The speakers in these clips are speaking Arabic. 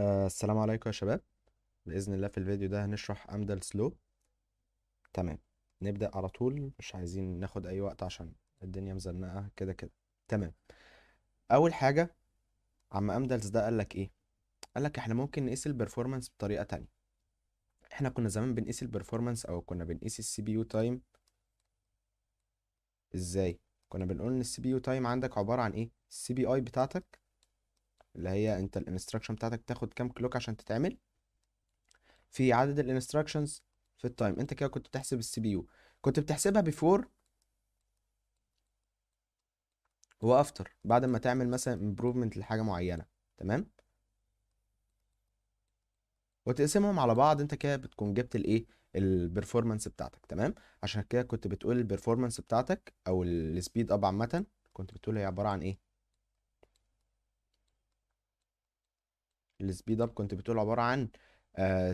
آه، السلام عليكم يا شباب بإذن الله في الفيديو ده هنشرح أمدل سلو تمام نبدأ على طول مش عايزين ناخد أي وقت عشان الدنيا مزنقة كده كده تمام أول حاجة عم أمدلز ده قالك إيه؟ قالك إحنا ممكن نقيس البرفورمانس بطريقة تانية إحنا كنا زمان بنقيس البرفورمانس أو كنا بنقيس السي بي يو تايم إزاي؟ كنا بنقول إن السي بي يو تايم عندك عبارة عن إيه؟ السي بي أي بتاعتك اللي هي انت الانستراكشن بتاعتك تاخد كام كلوك عشان تتعمل في عدد الانستراكشنز في التايم انت كده كنت بتحسب السي بي يو كنت بتحسبها بيفور وافتر بعد ما تعمل مثلا امبروفمنت لحاجه معينه تمام وتقسمهم على بعض انت كده بتكون جبت الايه البرفورمانس بتاعتك تمام عشان كده كنت بتقول البرفورمانس بتاعتك او السبيد اب عامه كنت بتقول هي عباره عن ايه السبيد اب كنت بتقول عباره عن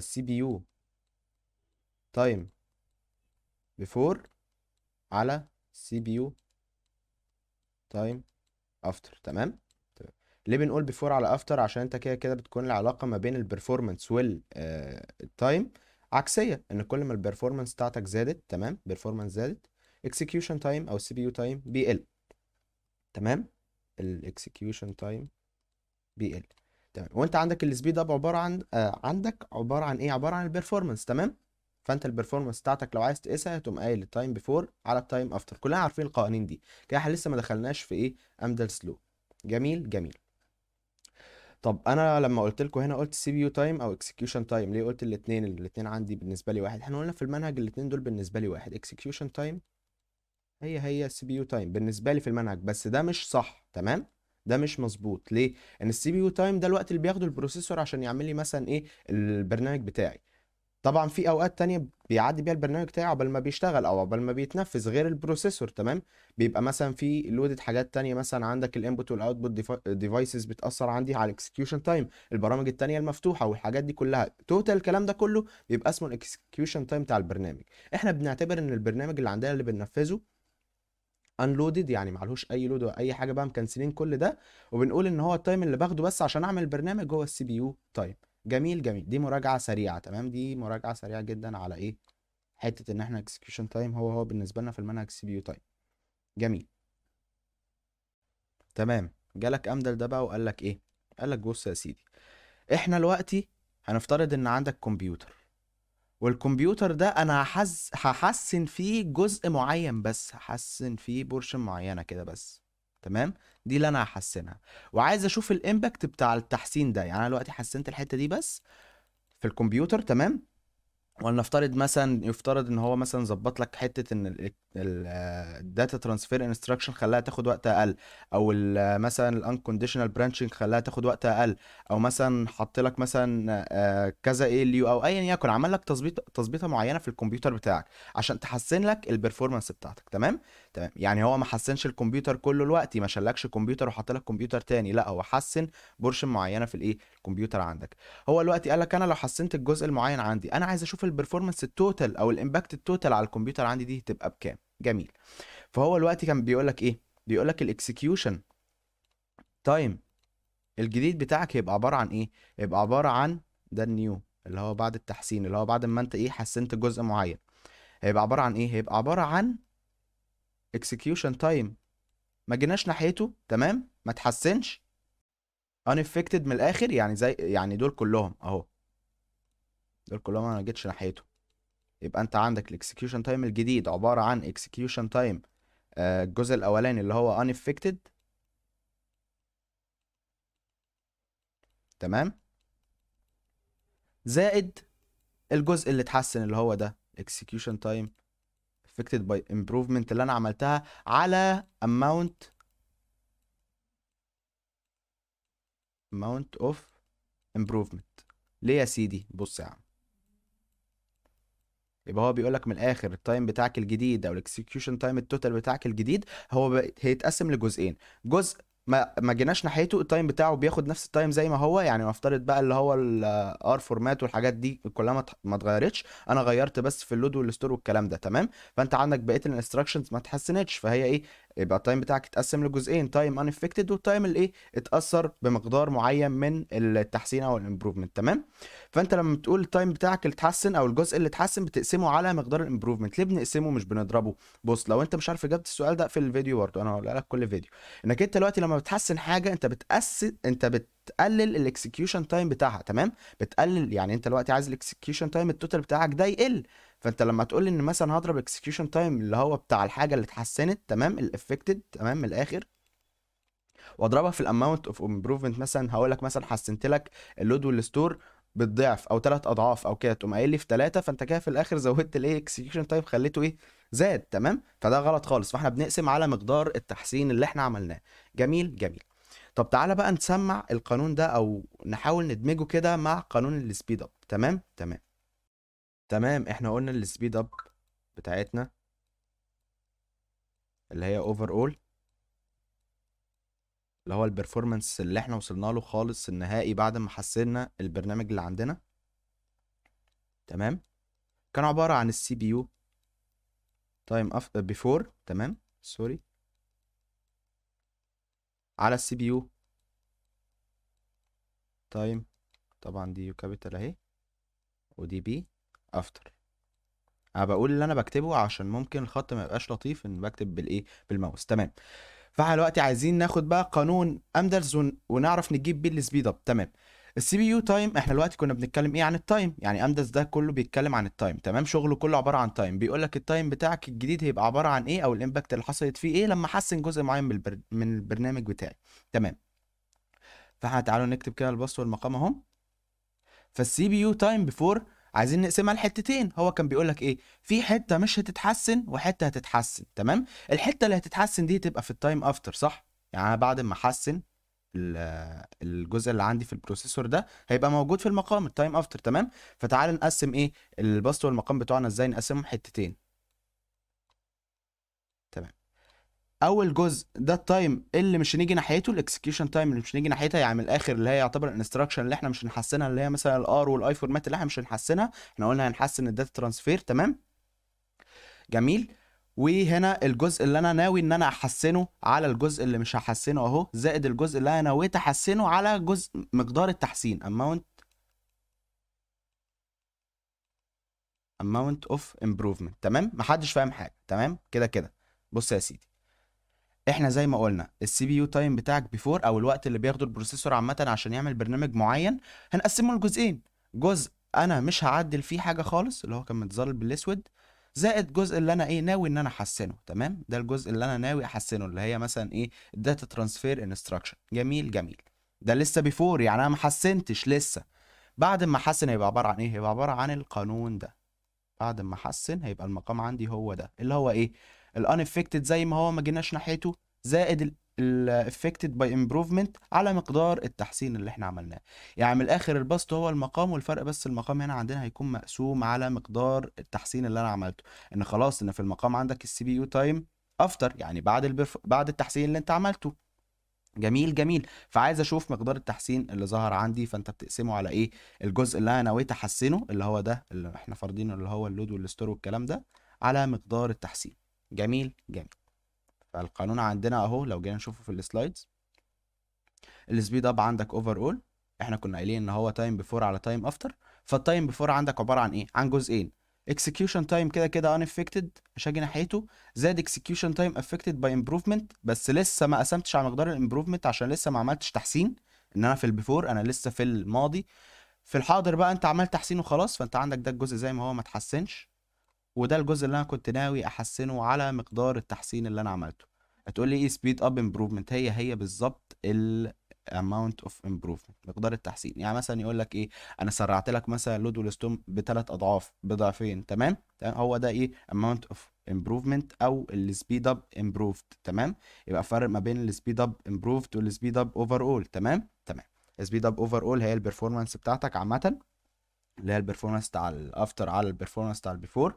سي بي يو تايم بيفور على سي بي يو تايم افتر تمام طيب. ليه بنقول بيفور على افتر عشان انت كده كده بتكون العلاقه ما بين البرفورمانس والتايم آه، عكسيه ان كل ما البرفورمانس بتاعتك زادت تمام بيرفورمانس زادت اكسكيوشن تايم او سي بي يو تايم بيقل تمام الاكسكيوشن تايم بيقل تمام وانت عندك السبيد اب عباره عن آه عندك عباره عن ايه عباره عن البرفورمانس تمام فانت البرفورمانس بتاعتك لو عايز تقيسها هتقوم قايل التايم بيفور على التايم افتر كلنا عارفين القوانين دي كده احنا لسه ما دخلناش في ايه امدل سلو جميل جميل طب انا لما قلت لكم هنا قلت سي بي يو تايم او اكسكيوشن تايم ليه قلت الاثنين الاثنين عندي بالنسبه لي واحد احنا قلنا في المنهج الاثنين دول بالنسبه لي واحد اكسكيوشن تايم هي هي سي بي يو تايم بالنسبه لي في المنهج بس ده مش صح تمام ده مش مظبوط ليه ان السي بي يو تايم ده الوقت اللي بياخده البروسيسور عشان يعمل لي مثلا ايه البرنامج بتاعي طبعا في اوقات تانية بيعدي بيها البرنامج بتاعي عقبال ما بيشتغل او عقبال ما بيتنفذ غير البروسيسور تمام بيبقى مثلا في لودد حاجات تانية مثلا عندك الانبوت والاوتبوت ديفايسز بتاثر عندي على الاكسكيوشن تايم البرامج التانية المفتوحه والحاجات دي كلها توتال الكلام ده كله بيبقى اسمه الاكسكيوشن تايم بتاع البرنامج احنا بنعتبر ان البرنامج اللي عندنا اللي بننفذه انلودد يعني ما عليهوش اي لود ولا اي حاجه بقى مكنسلين كل ده وبنقول ان هو التايم اللي باخده بس عشان اعمل برنامج هو السي بي يو تايم جميل جميل دي مراجعه سريعه تمام دي مراجعه سريعه جدا على ايه حته ان احنا اكسكيوشن تايم هو هو بالنسبه لنا في المنهج سي بي يو تايم جميل تمام جالك امدل ده بقى وقال لك ايه قال لك بص يا سيدي احنا دلوقتي هنفترض ان عندك كمبيوتر والكمبيوتر ده انا هحس هحسن فيه جزء معين بس هحسن فيه بورشن معينه كده بس تمام دي اللي انا هحسنها وعايز اشوف الامباكت بتاع التحسين ده يعني انا دلوقتي حسنت الحته دي بس في الكمبيوتر تمام ولنفترض مثلا يفترض ان هو مثلا ظبط لك حته ان الداتا ترانسفير انستراكشن خلاها تاخد وقت اقل او مثلا الانكونديشنال برانشنج خلاها تاخد وقت اقل او مثلا حط لك مثلا آه، كذا اي اليو او ايا يكن عمل لك تظبيط تظبيطه معينه في الكمبيوتر بتاعك عشان تحسن لك البرفورمانس بتاعتك تمام تمام يعني هو ما حسنش الكمبيوتر كله الوقت ما شلكش كمبيوتر وحط لك كمبيوتر تاني لا هو حسن بورشن معينه في الايه الكمبيوتر عندك هو الوقت قال لك انا لو حسنت الجزء المعين عندي انا عايز اشوف البرفورمانس التوتال او الامباكت التوتال على الكمبيوتر عندي دي تبقى بكام جميل فهو الوقت كان بيقول لك ايه بيقول لك الاكسكيوشن تايم الجديد بتاعك هيبقى عباره عن ايه هيبقى عباره عن ده النيو اللي هو بعد التحسين اللي هو بعد ما انت ايه حسنت جزء معين هيبقى عباره عن ايه هيبقى عباره عن اكسكيوشن تايم ما جيناش ناحيته تمام ما تحسنش unaffected من الاخر يعني زي يعني دول كلهم اهو دول كلهم انا ما جيتش ناحيته يبقى انت عندك الاكسكيوشن تايم الجديد عباره عن اكسكيوشن آه، تايم الجزء الاولاني اللي هو uneffected تمام زائد الجزء اللي اتحسن اللي هو ده execution time affected by improvement اللي انا عملتها على amount amount of improvement ليه يا سيدي بص يا عم يبقى هو بيقول لك من الاخر التايم بتاعك الجديد او الاكسكيوشن تايم التوتال بتاعك الجديد هو هيتقسم لجزئين جزء ما ما جيناش ناحيته التايم بتاعه بياخد نفس التايم زي ما هو يعني نفترض بقى اللي هو الار فورمات والحاجات دي كلها ما اتغيرتش انا غيرت بس في اللود والستور والكلام ده تمام فانت عندك بقيه الانستراكشنز ما اتحسنتش فهي ايه يبقى التايم بتاعك اتقسم لجزئين تايم ان افكتد والتايم اللي ايه اتاثر بمقدار معين من التحسين او الامبروفمنت تمام فانت لما بتقول التايم بتاعك اللي اتحسن او الجزء اللي اتحسن بتقسمه على مقدار الامبروفمنت ليه بنقسمه مش بنضربه بص لو انت مش عارف اجابه السؤال ده في الفيديو برضه انا هقول لك كل فيديو انك انت دلوقتي لما بتحسن حاجه انت بتقس انت بت تقلل الاكسكيوشن تايم بتاعها تمام بتقلل يعني انت دلوقتي عايز الاكسكيوشن تايم التوتال بتاعك ده يقل فانت لما تقول لي ان مثلا هضرب اكسكيوشن تايم اللي هو بتاع الحاجه اللي اتحسنت تمام الافكتد تمام من الاخر واضربها في الاماونت اوف امبروفمنت مثلا هقول لك مثلا حسنت لك اللود والستور بالضعف او ثلاث اضعاف او كده تقوم قايل لي في ثلاثه فانت كده في الاخر زودت الايه اكسكيوشن تايم خليته ايه زاد تمام فده غلط خالص فاحنا بنقسم على مقدار التحسين اللي احنا عملناه جميل جميل طب تعالى بقى نسمع القانون ده او نحاول ندمجه كده مع قانون السبيد اب تمام تمام تمام احنا قلنا السبيد اب بتاعتنا اللي هي اوفر اول اللي هو البرفورمانس اللي احنا وصلنا له خالص النهائي بعد ما حسنا البرنامج اللي عندنا تمام كان عبارة عن السي بي يو تايم اف بيفور تمام سوري على السي بي يو تايم طبعا دي يو كابيتال اهي ودي بي افتر انا بقول اللي انا بكتبه عشان ممكن الخط ما يبقاش لطيف ان بكتب بالايه بالماوس تمام فاحنا دلوقتي عايزين ناخد بقى قانون امدرز ونعرف نجيب بيه السبيد اب تمام السي بي يو تايم احنا دلوقتي كنا بنتكلم ايه عن التايم يعني امدلز ده كله بيتكلم عن التايم تمام شغله كله عباره عن تايم بيقول لك التايم بتاعك الجديد هيبقى عباره عن ايه او الامباكت اللي حصلت فيه ايه لما حسن جزء معين من, من البرنامج بتاعي تمام فاحنا تعالوا نكتب كده الباسورد والمقام اهم فالسي بي يو تايم بيفور عايزين نقسمها لحتتين هو كان بيقول لك ايه في حته مش هتتحسن وحته هتتحسن تمام الحته اللي هتتحسن دي تبقى في التايم افتر صح يعني انا بعد ما احسن الجزء اللي عندي في البروسيسور ده هيبقى موجود في المقام التايم افتر تمام فتعال نقسم ايه البسط والمقام بتوعنا ازاي نقسمهم حتتين اول جزء ده التايم اللي مش هنيجي ناحيته الاكسكيوشن تايم اللي مش هنيجي ناحيتها يعني من الاخر اللي هي يعتبر الانستراكشن اللي احنا مش هنحسنها اللي هي مثلا الار والاي فورمات اللي احنا مش هنحسنها احنا قلنا هنحسن الداتا ترانسفير تمام جميل وهنا الجزء اللي انا ناوي ان انا احسنه على الجزء اللي مش هحسنه اهو زائد الجزء اللي انا نويت احسنه على جزء مقدار التحسين amount amount of improvement تمام محدش فاهم حاجه تمام كده كده بص يا سيدي احنا زي ما قلنا السي بي يو تايم بتاعك بيفور او الوقت اللي بياخده البروسيسور عامه عشان يعمل برنامج معين هنقسمه لجزئين جزء انا مش هعدل فيه حاجه خالص اللي هو كان متظلل بالاسود زائد جزء اللي انا ايه ناوي ان انا احسنه تمام ده الجزء اللي انا ناوي احسنه اللي هي مثلا ايه الداتا ترانسفير انستراكشن جميل جميل ده لسه بيفور يعني انا ما حسنتش لسه بعد ما احسن هيبقى عباره عن ايه هيبقى عباره عن القانون ده بعد ما احسن هيبقى المقام عندي هو ده اللي هو ايه الانفكتد زي ما هو ما جيناش ناحيته زائد الافكتد باي امبروفمنت على مقدار التحسين اللي احنا عملناه يعني من الاخر البسط هو المقام والفرق بس المقام هنا عندنا هيكون مقسوم على مقدار التحسين اللي انا عملته ان خلاص ان في المقام عندك السي بي يو تايم افتر يعني بعد البرف... بعد التحسين اللي انت عملته جميل جميل فعايز اشوف مقدار التحسين اللي ظهر عندي فانت بتقسمه على ايه الجزء اللي انا نويت احسنه اللي هو ده اللي احنا فارضينه اللي هو اللود والستور والكلام ده على مقدار التحسين جميل جميل فالقانون عندنا اهو لو جينا نشوفه في السلايدز السبيد اب عندك اوفر اول احنا كنا قايلين ان هو تايم بيفور على تايم افتر فالتايم بيفور عندك عباره عن ايه عن جزئين اكسكيوشن تايم كده كده افكتد مش هاجي ناحيته زائد اكسكيوشن تايم افكتد باي امبروفمنت بس لسه ما قسمتش على مقدار الامبروفمنت عشان لسه ما عملتش تحسين ان انا في البيفور انا لسه في الماضي في الحاضر بقى انت عملت تحسين وخلاص فانت عندك ده الجزء زي ما هو ما تحسنش وده الجزء اللي انا كنت ناوي احسنه على مقدار التحسين اللي انا عملته هتقول لي ايه سبيد اب امبروفمنت هي هي بالظبط الاماونت اوف امبروفمنت مقدار التحسين يعني مثلا يقول لك ايه انا سرعت لك مثلا لود والستوم بثلاث اضعاف بضعفين تمام هو ده ايه اماونت اوف امبروفمنت او السبيد اب امبروفد تمام يبقى فرق ما بين السبيد اب امبروفد والسبيد اب اوفر اول تمام تمام السبيد اب اوفر اول هي البرفورمانس بتاعتك عامه اللي هي البرفورمانس بتاع الافتر على البرفورمانس بتاع البيفور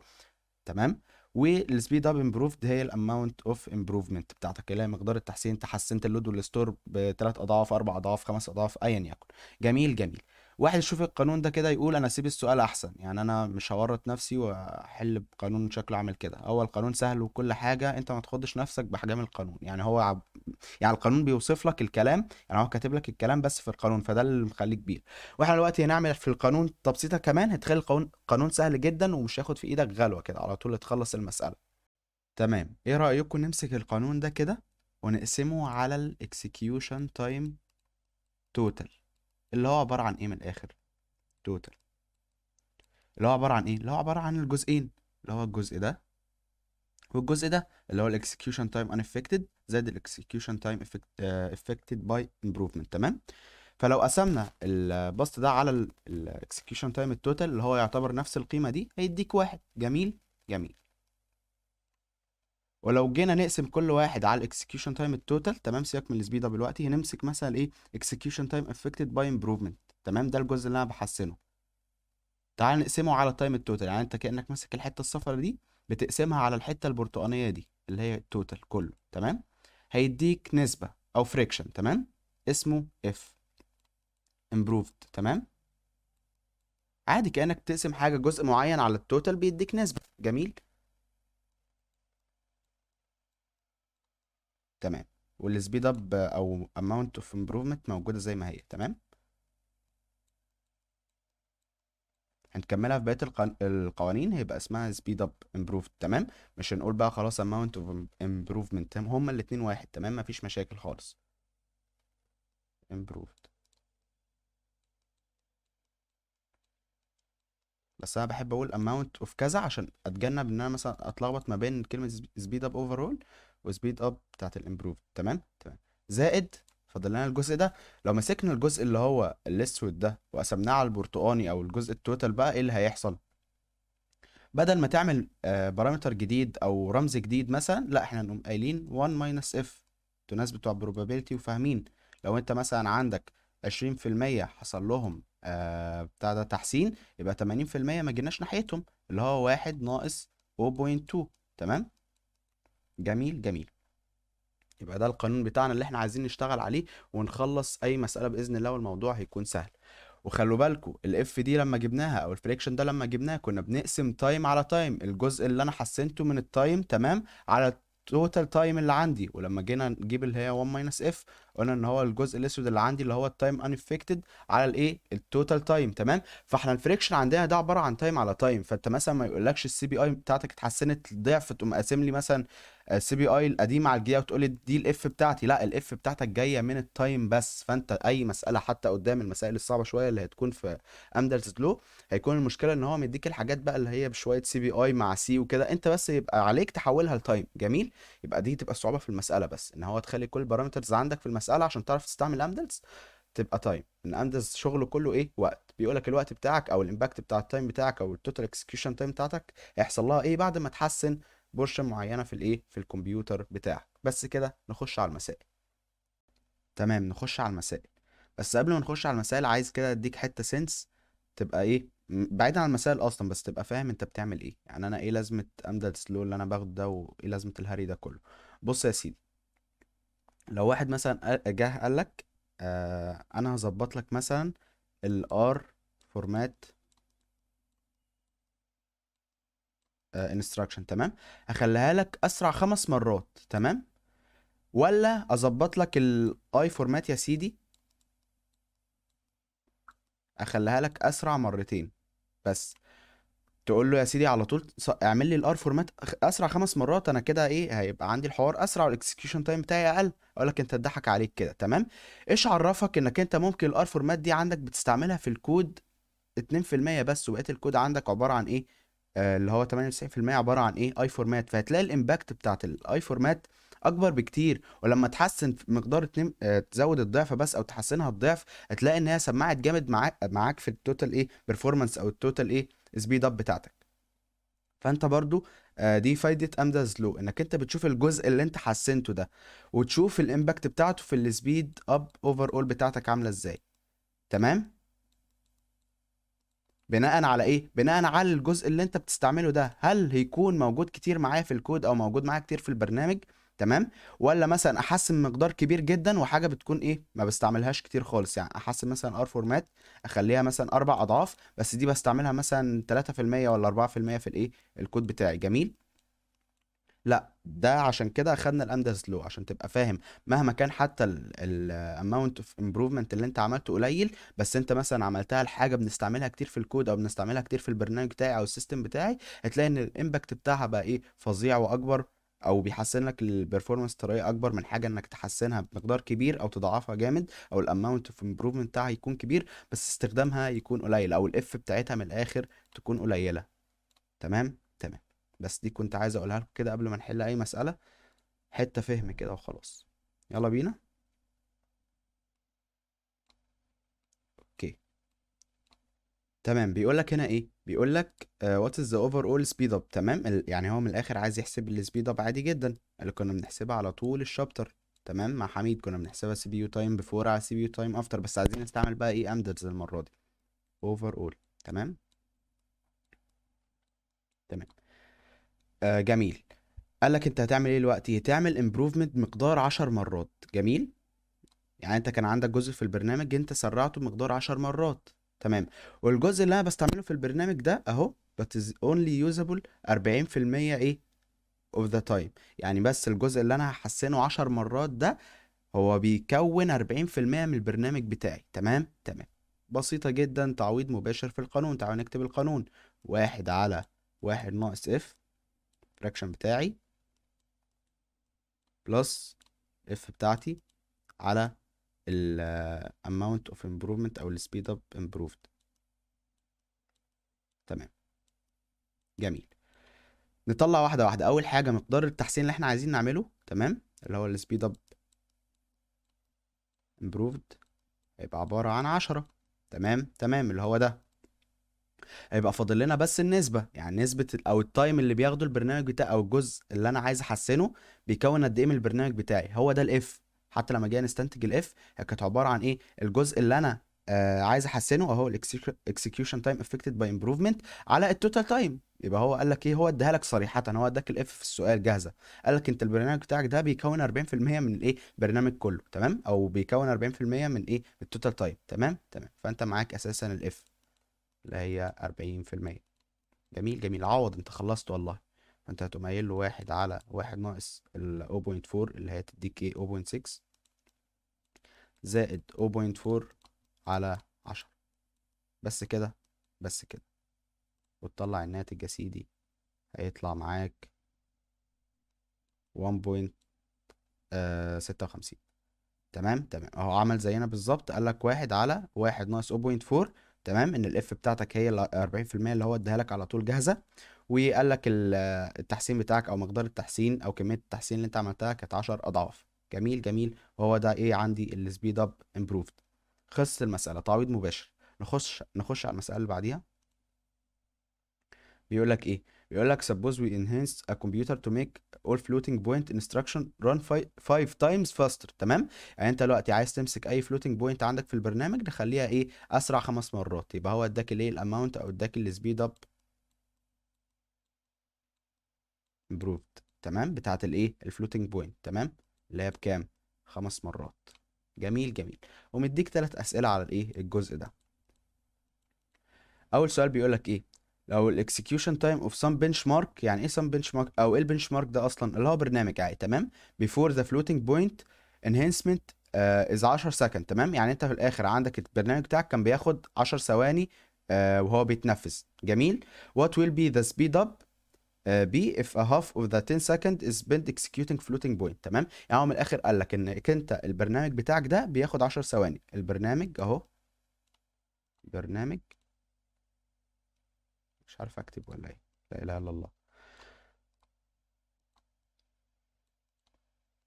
تمام والسبيد اب امبروفد هي الاماونت اوف امبروفمنت بتاعتك اللي هي مقدار التحسين تحسنت اللود والستور بثلاث اضعاف اربع اضعاف خمس اضعاف ايا يكن جميل جميل واحد يشوف القانون ده كده يقول انا اسيب السؤال احسن يعني انا مش هورط نفسي واحل بقانون شكله عامل كده هو القانون سهل وكل حاجه انت ما تخضش نفسك باحجام القانون يعني هو عب... يعني القانون بيوصف لك الكلام يعني هو كاتب لك الكلام بس في القانون فده اللي مخليه كبير واحنا دلوقتي هنعمل في القانون تبسيطه كمان هتخلي القانون قانون سهل جدا ومش هياخد في ايدك غلوه كده على طول تخلص المساله تمام ايه رايكم نمسك القانون ده كده ونقسمه على الاكسكيوشن تايم توتال اللي هو عباره عن ايه من الاخر توتال اللي هو عباره عن ايه اللي هو عباره عن الجزئين اللي هو الجزء ده والجزء ده اللي هو الاكسكيوشن تايم unaffected زائد الاكسكيوشن تايم افكتد باي امبروفمنت تمام فلو قسمنا الباست ده على الاكسكيوشن تايم التوتال اللي هو يعتبر نفس القيمه دي هيديك واحد جميل جميل ولو جينا نقسم كل واحد على الاكسكيوشن تايم التوتال تمام سيبك من السبيد اب دلوقتي هنمسك مثلا ايه اكسكيوشن تايم افكتد باي امبروفمنت تمام ده الجزء اللي انا بحسنه تعال نقسمه على التايم التوتال يعني انت كانك ماسك الحته الصفرا دي بتقسمها على الحته البرتقانيه دي اللي هي التوتال كله تمام هيديك نسبه او فريكشن تمام اسمه اف improved تمام عادي كانك بتقسم حاجه جزء معين على التوتال بيديك نسبه جميل تمام والسبيد اب او اماونت اوف امبروفمنت موجوده زي ما هي تمام هنكملها في بقيه القن... القوانين هيبقى اسمها سبيد اب امبروفد تمام مش هنقول بقى خلاص اماونت اوف امبروفمنت هما الاثنين واحد تمام مفيش مشاكل خالص improved بس انا بحب اقول amount of كذا عشان اتجنب ان انا مثلا اتلخبط ما بين كلمه speed up overall وسبيد اب بتاعت الامبروف تمام تمام زائد فاضل لنا الجزء ده لو مسكنا الجزء اللي هو الاسود ده وقسمناه على البرتقاني او الجزء التوتال بقى ايه اللي هيحصل بدل ما تعمل بارامتر آه، جديد او رمز جديد مثلا لا احنا نقوم قايلين 1 ماينس اف انتوا ناس بتوع probability وفاهمين لو انت مثلا عندك 20% حصل لهم آه، بتاع ده تحسين يبقى 80% ما جيناش ناحيتهم اللي هو 1 ناقص 0.2 تمام جميل جميل يبقى ده القانون بتاعنا اللي احنا عايزين نشتغل عليه ونخلص اي مساله باذن الله والموضوع هيكون سهل وخلوا بالكم الاف دي لما جبناها او الفريكشن ده لما جبناه كنا بنقسم تايم على تايم الجزء اللي انا حسنته من التايم تمام على التوتال تايم اللي عندي ولما جينا نجيب اللي هي 1 ماينس اف قلنا ان هو الجزء الاسود اللي عندي اللي هو التايم انفكتد على الايه التوتال تايم تمام فاحنا الفريكشن عندنا ده عباره عن تايم على تايم فانت مثلا ما يقولكش السي بي اي بتاعتك اتحسنت ضعف تقوم قاسم لي مثلا السي بي اي القديمه على الجديده وتقول لي دي الاف بتاعتي لا الاف بتاعتك جايه من التايم بس فانت اي مساله حتى قدام المسائل الصعبه شويه اللي هتكون في امدرز لو هيكون المشكله ان هو مديك الحاجات بقى اللي هي بشويه سي بي اي مع سي وكده انت بس يبقى عليك تحولها لتايم جميل يبقى دي تبقى الصعوبه في المساله بس ان هو تخلي كل البارامترز عندك في المساله عشان تعرف تستعمل امدرز تبقى تايم ان امدرز شغله كله ايه وقت بيقول لك الوقت بتاعك او الامباكت بتاع التايم بتاعك او التوتال اكسكيوشن تايم بتاعتك هيحصل لها ايه بعد ما تحسن بورشة معينة في الايه في الكمبيوتر بتاعك بس كده نخش على المسائل تمام نخش على المسائل بس قبل ما نخش على المسائل عايز كده اديك حتة سنس تبقى ايه بعيدا عن المسائل اصلا بس تبقى فاهم انت بتعمل ايه يعني انا ايه لازمة امدد سلو اللي انا باخده ده وايه لازمة الهري ده كله بص يا سيدي لو واحد مثلا جه قالك آه انا هظبط لك مثلا الار فورمات انستراكشن آه، تمام اخليها لك اسرع خمس مرات تمام ولا اظبط لك الاي فورمات يا سيدي اخليها لك اسرع مرتين بس تقول له يا سيدي على طول اعمل لي الار فورمات اسرع خمس مرات انا كده ايه هيبقى عندي الحوار اسرع والاكسكيوشن تايم بتاعي اقل اقول لك انت اتضحك عليك كده تمام ايش عرفك انك انت ممكن الار فورمات دي عندك بتستعملها في الكود 2% بس وبقيه الكود عندك عباره عن ايه اللي هو 98% عباره عن ايه اي فورمات فهتلاقي الامباكت بتاعت الاي فورمات اكبر بكتير ولما تحسن مقدار اتنين اه تزود الضعف بس او تحسنها الضعف هتلاقي ان هي سمعت جامد معاك معاك في التوتال ايه بيرفورمانس او التوتال ايه سبيد اب بتاعتك فانت برضو اه دي فايده امداز لو انك انت بتشوف الجزء اللي انت حسنته ده وتشوف الامباكت بتاعته في السبيد اب اوفر اول بتاعتك عامله ازاي تمام بناء على ايه بناء على الجزء اللي انت بتستعمله ده هل هيكون موجود كتير معايا في الكود او موجود معايا كتير في البرنامج تمام ولا مثلا احسن مقدار كبير جدا وحاجه بتكون ايه ما بستعملهاش كتير خالص يعني احسن مثلا ار فورمات اخليها مثلا اربع اضعاف بس دي بستعملها مثلا 3% ولا 4% في الايه الكود بتاعي جميل لا ده عشان كده اخدنا الاندرز لو عشان تبقى فاهم مهما كان حتى الاماونت اوف امبروفمنت اللي انت عملته قليل بس انت مثلا عملتها لحاجه بنستعملها كتير في الكود او بنستعملها كتير في البرنامج بتاعي او السيستم بتاعي هتلاقي ان الامباكت بتاعها بقى ايه فظيع واكبر او بيحسن لك البرفورمانس بطريقه اكبر من حاجه انك تحسنها بمقدار كبير او تضاعفها جامد او الاماونت اوف امبروفمنت بتاعها يكون كبير بس استخدامها يكون قليل او الاف بتاعتها من الاخر تكون قليله تمام تمام بس دي كنت عايز اقولها لكم كده قبل ما نحل اي مسألة حتة فهم كده وخلاص يلا بينا اوكي تمام بيقول لك هنا ايه بيقول لك وات از ذا اوفر اول سبيد اب تمام يعني هو من الاخر عايز يحسب السبيد اب عادي جدا اللي كنا بنحسبها على طول الشابتر تمام مع حميد كنا بنحسبها سي بي يو تايم بيفور على سي بي يو تايم افتر بس عايزين نستعمل بقى ايه امدرز المره دي اوفر اول تمام تمام آه، جميل قال لك انت هتعمل ايه دلوقتي تعمل امبروفمنت مقدار 10 مرات جميل يعني انت كان عندك جزء في البرنامج انت سرعته بمقدار 10 مرات تمام والجزء اللي انا بستعمله في البرنامج ده اهو but is only usable 40% ايه of the time يعني بس الجزء اللي انا هحسنه 10 مرات ده هو بيكون 40% من البرنامج بتاعي تمام تمام بسيطة جدا تعويض مباشر في القانون تعالوا نكتب القانون واحد على واحد ناقص اف الفراكشن بتاعي بلس اف بتاعتي على ال amount of improvement او ال speed up improved تمام جميل نطلع واحده واحده اول حاجه مقدار التحسين اللي احنا عايزين نعمله تمام اللي هو السبيد اب improved هيبقى عباره عن عشرة تمام تمام اللي هو ده هيبقى فاضل لنا بس النسبه يعني نسبه او التايم اللي بياخده البرنامج بتاعي او الجزء اللي انا عايز احسنه بيكون قد ايه من البرنامج بتاعي هو ده الاف حتى لما جينا نستنتج الاف هي كانت عباره عن ايه الجزء اللي انا آه عايز احسنه اهو الاكسكيوشن تايم افكتد باي امبروفمنت على التوتال تايم يبقى هو قال لك ايه هو اداها لك صريحه هو اداك الاف في السؤال جاهزه قال لك انت البرنامج بتاعك ده بيكون 40% من الايه البرنامج كله تمام او بيكون 40% من ايه التوتال تايم تمام تمام فانت معاك اساسا الاف اللي هي أربعين في المية جميل جميل عوض انت خلصت والله فانت هتقوم قايل له واحد على واحد ناقص ال 0.4 اللي هي تديك ايه 0.6 زائد 0.4 على عشرة بس كده بس كده وتطلع الناتج يا سيدي هيطلع معاك 1.56 آه، تمام تمام اهو عمل زينا بالظبط قال لك واحد على واحد ناقص 0.4 تمام ان الاف بتاعتك هي ال 40% اللي هو اديها لك على طول جاهزه وقال لك التحسين بتاعك او مقدار التحسين او كميه التحسين اللي انت عملتها كانت 10 اضعاف جميل جميل وهو ده ايه عندي السبيد اب امبروفد خلصت المساله تعويض مباشر نخش نخش على المساله اللي بعديها بيقول لك ايه بيقول لك سبوز وي انهانس ا كمبيوتر تو ميك or floating point instruction run 5 times faster تمام يعني انت دلوقتي عايز تمسك اي floating point عندك في البرنامج نخليها ايه اسرع خمس مرات يبقى هو اداك الايه الاماونت او اداك السبيد اب امبروفد تمام بتاعت الايه الفلوتنج بوينت تمام اللي هي بكام خمس مرات جميل جميل ومديك ثلاث اسئله على الايه الجزء ده اول سؤال بيقول لك ايه او الاكسكيوشن تايم اوف سام بنش مارك يعني ايه سام بنش مارك او ايه البنش مارك ده اصلا اللي هو برنامج عادي تمام بيفور ذا فلوتنج بوينت انهانسمنت از 10 سكند تمام يعني انت في الاخر عندك البرنامج بتاعك كان بياخد 10 ثواني uh, وهو بيتنفذ جميل وات ويل بي ذا سبيد اب بي اف if a half of the 10 second is spent executing floating point تمام يعني هو من الاخر قال لك انك انت البرنامج بتاعك ده بياخد 10 ثواني البرنامج اهو برنامج مش عارف اكتب ولا ايه لا اله الا الله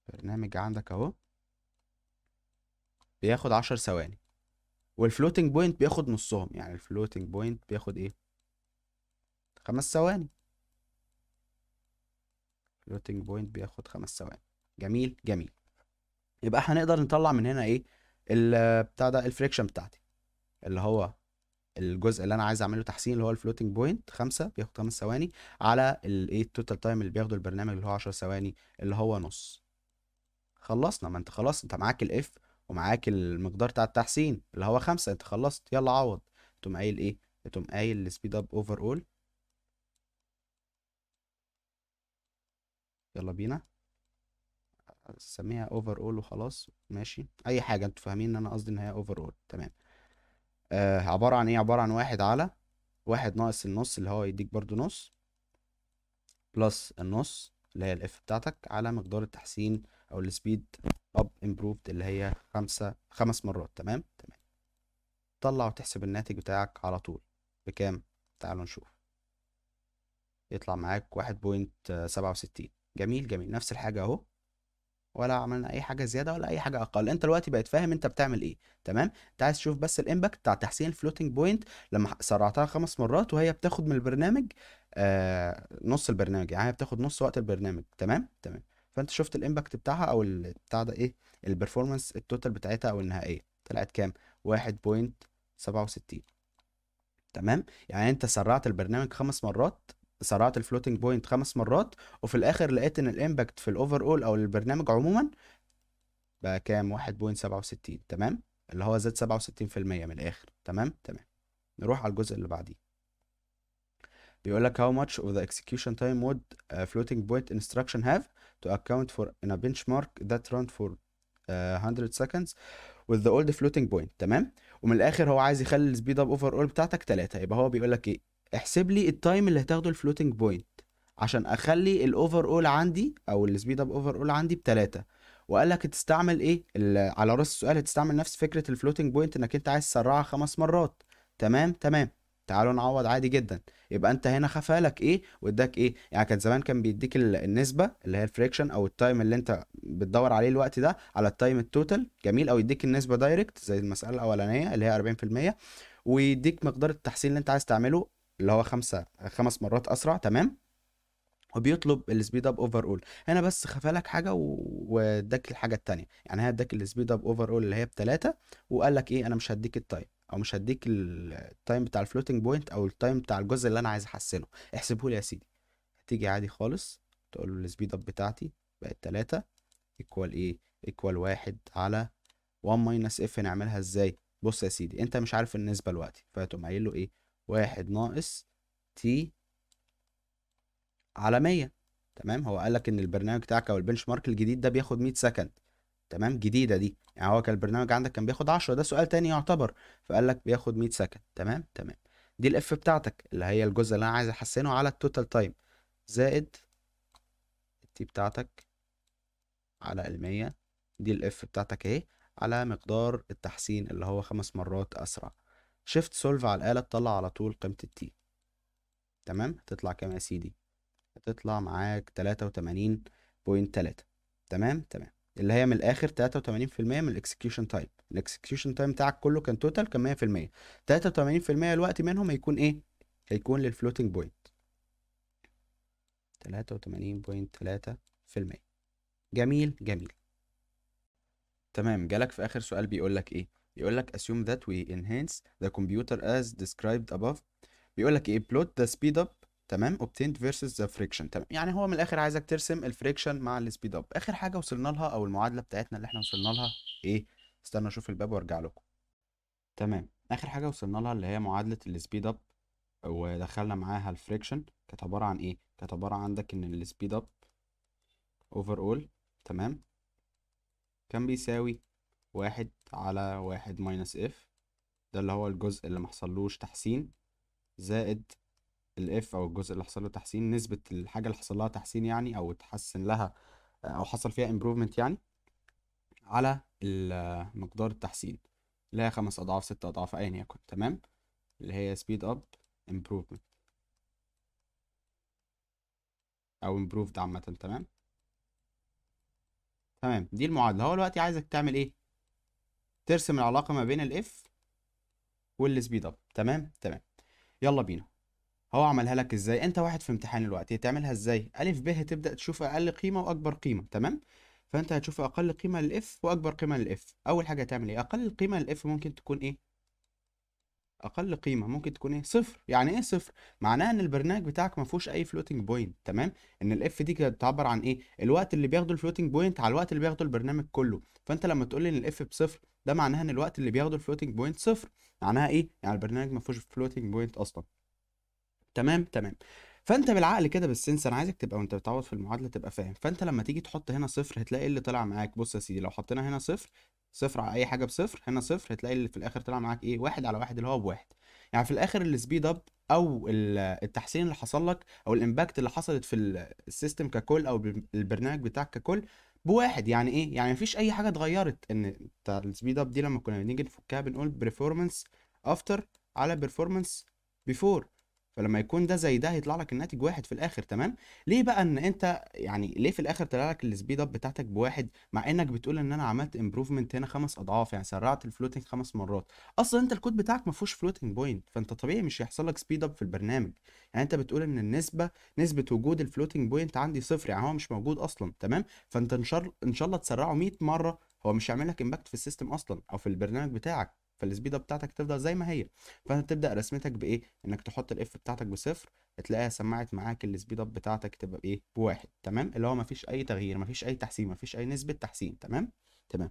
برنامج عندك اهو بياخد عشر ثواني والفلوتنج بوينت بياخد نصهم يعني الفلوتنج بوينت بياخد ايه خمس ثواني فلوتنج بوينت بياخد خمس ثواني جميل جميل يبقى هنقدر نطلع من هنا ايه البتاع ده الفريكشن بتاعتي اللي هو الجزء اللي انا عايز اعمله تحسين اللي هو الفلوتنج بوينت خمسه بياخد خمس ثواني على الايه التوتال تايم اللي بياخده البرنامج اللي هو 10 ثواني اللي هو نص خلصنا ما انت خلاص انت معاك الاف ومعاك المقدار بتاع التحسين اللي هو خمسه انت خلصت يلا عوض تقوم قايل ايه تقوم قايل السبيد اب اوفر اول يلا بينا سميها اوفر اول وخلاص ماشي اي حاجه انتوا فاهمين ان انا قصدي ان هي اوفر اول تمام آه عباره عن ايه عباره عن واحد على واحد ناقص النص اللي هو يديك برضو نص بلس النص اللي هي الاف بتاعتك على مقدار التحسين او السبيد اب امبروفد اللي هي خمسة خمس مرات تمام تمام تطلع وتحسب الناتج بتاعك على طول بكام تعالوا نشوف يطلع معاك واحد بوينت سبعة وستين جميل جميل نفس الحاجة اهو ولا عملنا اي حاجه زياده ولا اي حاجه اقل انت دلوقتي بقيت فاهم انت بتعمل ايه تمام انت عايز تشوف بس الامباكت بتاع تحسين الفلوتنج بوينت لما سرعتها خمس مرات وهي بتاخد من البرنامج آه نص البرنامج يعني هي بتاخد نص وقت البرنامج تمام تمام فانت شفت الامباكت بتاعها او بتاع ده ايه البرفورمانس التوتال بتاعتها او النهائيه طلعت كام 1.67 تمام يعني انت سرعت البرنامج خمس مرات سرعت الفلوتنج بوينت خمس مرات وفي الاخر لقيت ان الامباكت في الاوفر اول او البرنامج عموما بقى كام 1.67 تمام اللي هو زاد 67% من الاخر تمام تمام نروح على الجزء اللي بعديه بيقول لك how much of the execution time would a floating point instruction have to account for in a benchmark that run for uh, 100 seconds with the old floating point تمام ومن الاخر هو عايز يخلي السبيد اب اوفر اول بتاعتك 3 يبقى هو بيقول لك ايه احسب لي التايم اللي هتاخده الفلوتنج بوينت عشان اخلي الاوفر اول عندي او السبيد اب اوفر اول عندي بتلاتة وقال لك تستعمل ايه على راس السؤال هتستعمل نفس فكره الفلوتنج بوينت انك انت عايز تسرعها خمس مرات تمام تمام تعالوا نعوض عادي جدا يبقى انت هنا خفى لك ايه واداك ايه يعني كان زمان كان بيديك النسبه اللي هي الفريكشن او التايم اللي انت بتدور عليه الوقت ده على التايم التوتال جميل او يديك النسبه دايركت زي المساله الاولانيه اللي هي 40% ويديك مقدار التحسين اللي انت عايز تعمله اللي هو خمسة خمس مرات أسرع تمام وبيطلب السبيد اب اوفر اول هنا بس خفالك حاجه واداك الحاجه التانية يعني هداك السبيد اب اوفر اول اللي هي بتلاتة وقال لك ايه انا مش هديك التايم او مش هديك التايم بتاع الفلوتنج بوينت او التايم بتاع الجزء اللي انا عايز احسنه احسبه لي يا سيدي تيجي عادي خالص تقول له السبيد اب بتاعتي بقت تلاتة ايكوال ايه ايكوال واحد على 1 ماينس اف نعملها ازاي بص يا سيدي انت مش عارف النسبه دلوقتي فتقوم قايل له ايه واحد ناقص تي على 100 تمام هو قال لك ان البرنامج بتاعك او البنش مارك الجديد ده بياخد 100 سكند تمام جديده دي يعني هو كان البرنامج عندك كان بياخد 10 ده سؤال تاني يعتبر فقال لك بياخد 100 سكند تمام تمام دي الاف بتاعتك اللي هي الجزء اللي انا عايز احسنه على التوتال تايم زائد التي بتاعتك على ال 100 دي الاف بتاعتك اهي على مقدار التحسين اللي هو خمس مرات اسرع شيفت سولف على الآلة تطلع على طول قيمة التي تمام هتطلع كام يا سيدي هتطلع معاك تلاتة وتمانين بوينت تلاتة تمام تمام اللي هي من الآخر تلاتة وتمانين في المية من الإكسكيوشن تايم الإكسكيوشن تايم بتاعك كله كان توتال كان مية في المية تلاتة وتمانين في المية الوقت منهم هيكون إيه هيكون للفلوتنج بوينت تلاتة وتمانين بوينت تلاتة في المية جميل جميل تمام جالك في آخر سؤال بيقول لك إيه يقول لك assume that we enhance the computer as described above بيقول لك ايه plot the speed up تمام obtained versus the friction تمام يعني هو من الاخر عايزك ترسم الفريكشن مع السبيد اب اخر حاجه وصلنا لها او المعادله بتاعتنا اللي احنا وصلنا لها ايه استنى اشوف الباب وارجع لكم تمام اخر حاجه وصلنا لها اللي هي معادله السبيد اب ودخلنا معاها الفريكشن كانت عباره عن ايه كانت عباره عندك ان السبيد اب اوفر اول تمام كان بيساوي واحد على واحد ماينس اف ده اللي هو الجزء اللي محصلوش تحسين زائد الاف او الجزء اللي حصل له تحسين نسبة الحاجة اللي حصل لها تحسين يعني او اتحسن لها او حصل فيها امبروفمنت يعني على مقدار التحسين اللي هي خمس اضعاف ست اضعاف ايا يكن تمام اللي هي سبيد اب امبروفمنت او امبروفد عامة تمام تمام دي المعادلة هو دلوقتي عايزك تعمل ايه ترسم العلاقة ما بين الاف والسبيد اب تمام تمام يلا بينا هو عملها لك ازاي انت واحد في امتحان الوقت هتعملها ازاي الف ب هتبدا تشوف اقل قيمه واكبر قيمه تمام فانت هتشوف اقل قيمه للاف واكبر قيمه للاف اول حاجه هتعمل ايه اقل قيمه للاف ممكن تكون ايه اقل قيمه ممكن تكون ايه صفر يعني ايه صفر معناها ان البرنامج بتاعك ما فيهوش اي فلوتنج بوينت تمام ان الاف دي بتعبر عن ايه الوقت اللي بياخده الفلوتنج بوينت على الوقت اللي بياخده البرنامج كله فانت لما تقول لي ان الاف بصفر ده معناها ان الوقت اللي بياخده الفلوتنج بوينت صفر معناها ايه يعني البرنامج ما فيهوش فلوتنج بوينت اصلا تمام تمام فانت بالعقل كده بالسنس انا عايزك تبقى وانت بتعوض في المعادله تبقى فاهم فانت لما تيجي تحط هنا صفر هتلاقي اللي طلع معاك بص يا سيدي لو حطينا هنا صفر صفر على اي حاجه بصفر هنا صفر هتلاقي اللي في الاخر طلع معاك ايه واحد على واحد اللي هو بواحد يعني في الاخر السبيد اب او التحسين اللي حصل لك او الامباكت اللي حصلت في السيستم ككل او البرنامج بتاعك ككل بواحد يعني ايه يعني مفيش اي حاجه اتغيرت ان السبيد اب دي لما كنا بنيجي نفكها بنقول performance افتر على performance بيفور فلما يكون ده زي ده هيطلع لك الناتج واحد في الاخر تمام ليه بقى ان انت يعني ليه في الاخر طلع لك السبيد اب بتاعتك بواحد مع انك بتقول ان انا عملت امبروفمنت هنا خمس اضعاف يعني سرعت الفلوتنج خمس مرات اصلا انت الكود بتاعك ما فيهوش فلوتنج بوينت فانت طبيعي مش هيحصل لك سبيد اب في البرنامج يعني انت بتقول ان النسبه نسبه وجود الفلوتنج بوينت عندي صفر يعني هو مش موجود اصلا تمام فانت ان شاء ان شاء الله تسرعه 100 مره هو مش هيعمل لك امباكت في السيستم اصلا او في البرنامج بتاعك فالسبيد اب بتاعتك تفضل زي ما هي فانت تبدا رسمتك بايه انك تحط الاف بتاعتك بصفر تلاقيها سمعت معاك السبيد اب بتاعتك تبقى بايه بواحد تمام اللي هو مفيش اي تغيير مفيش اي تحسين مفيش اي نسبه تحسين تمام تمام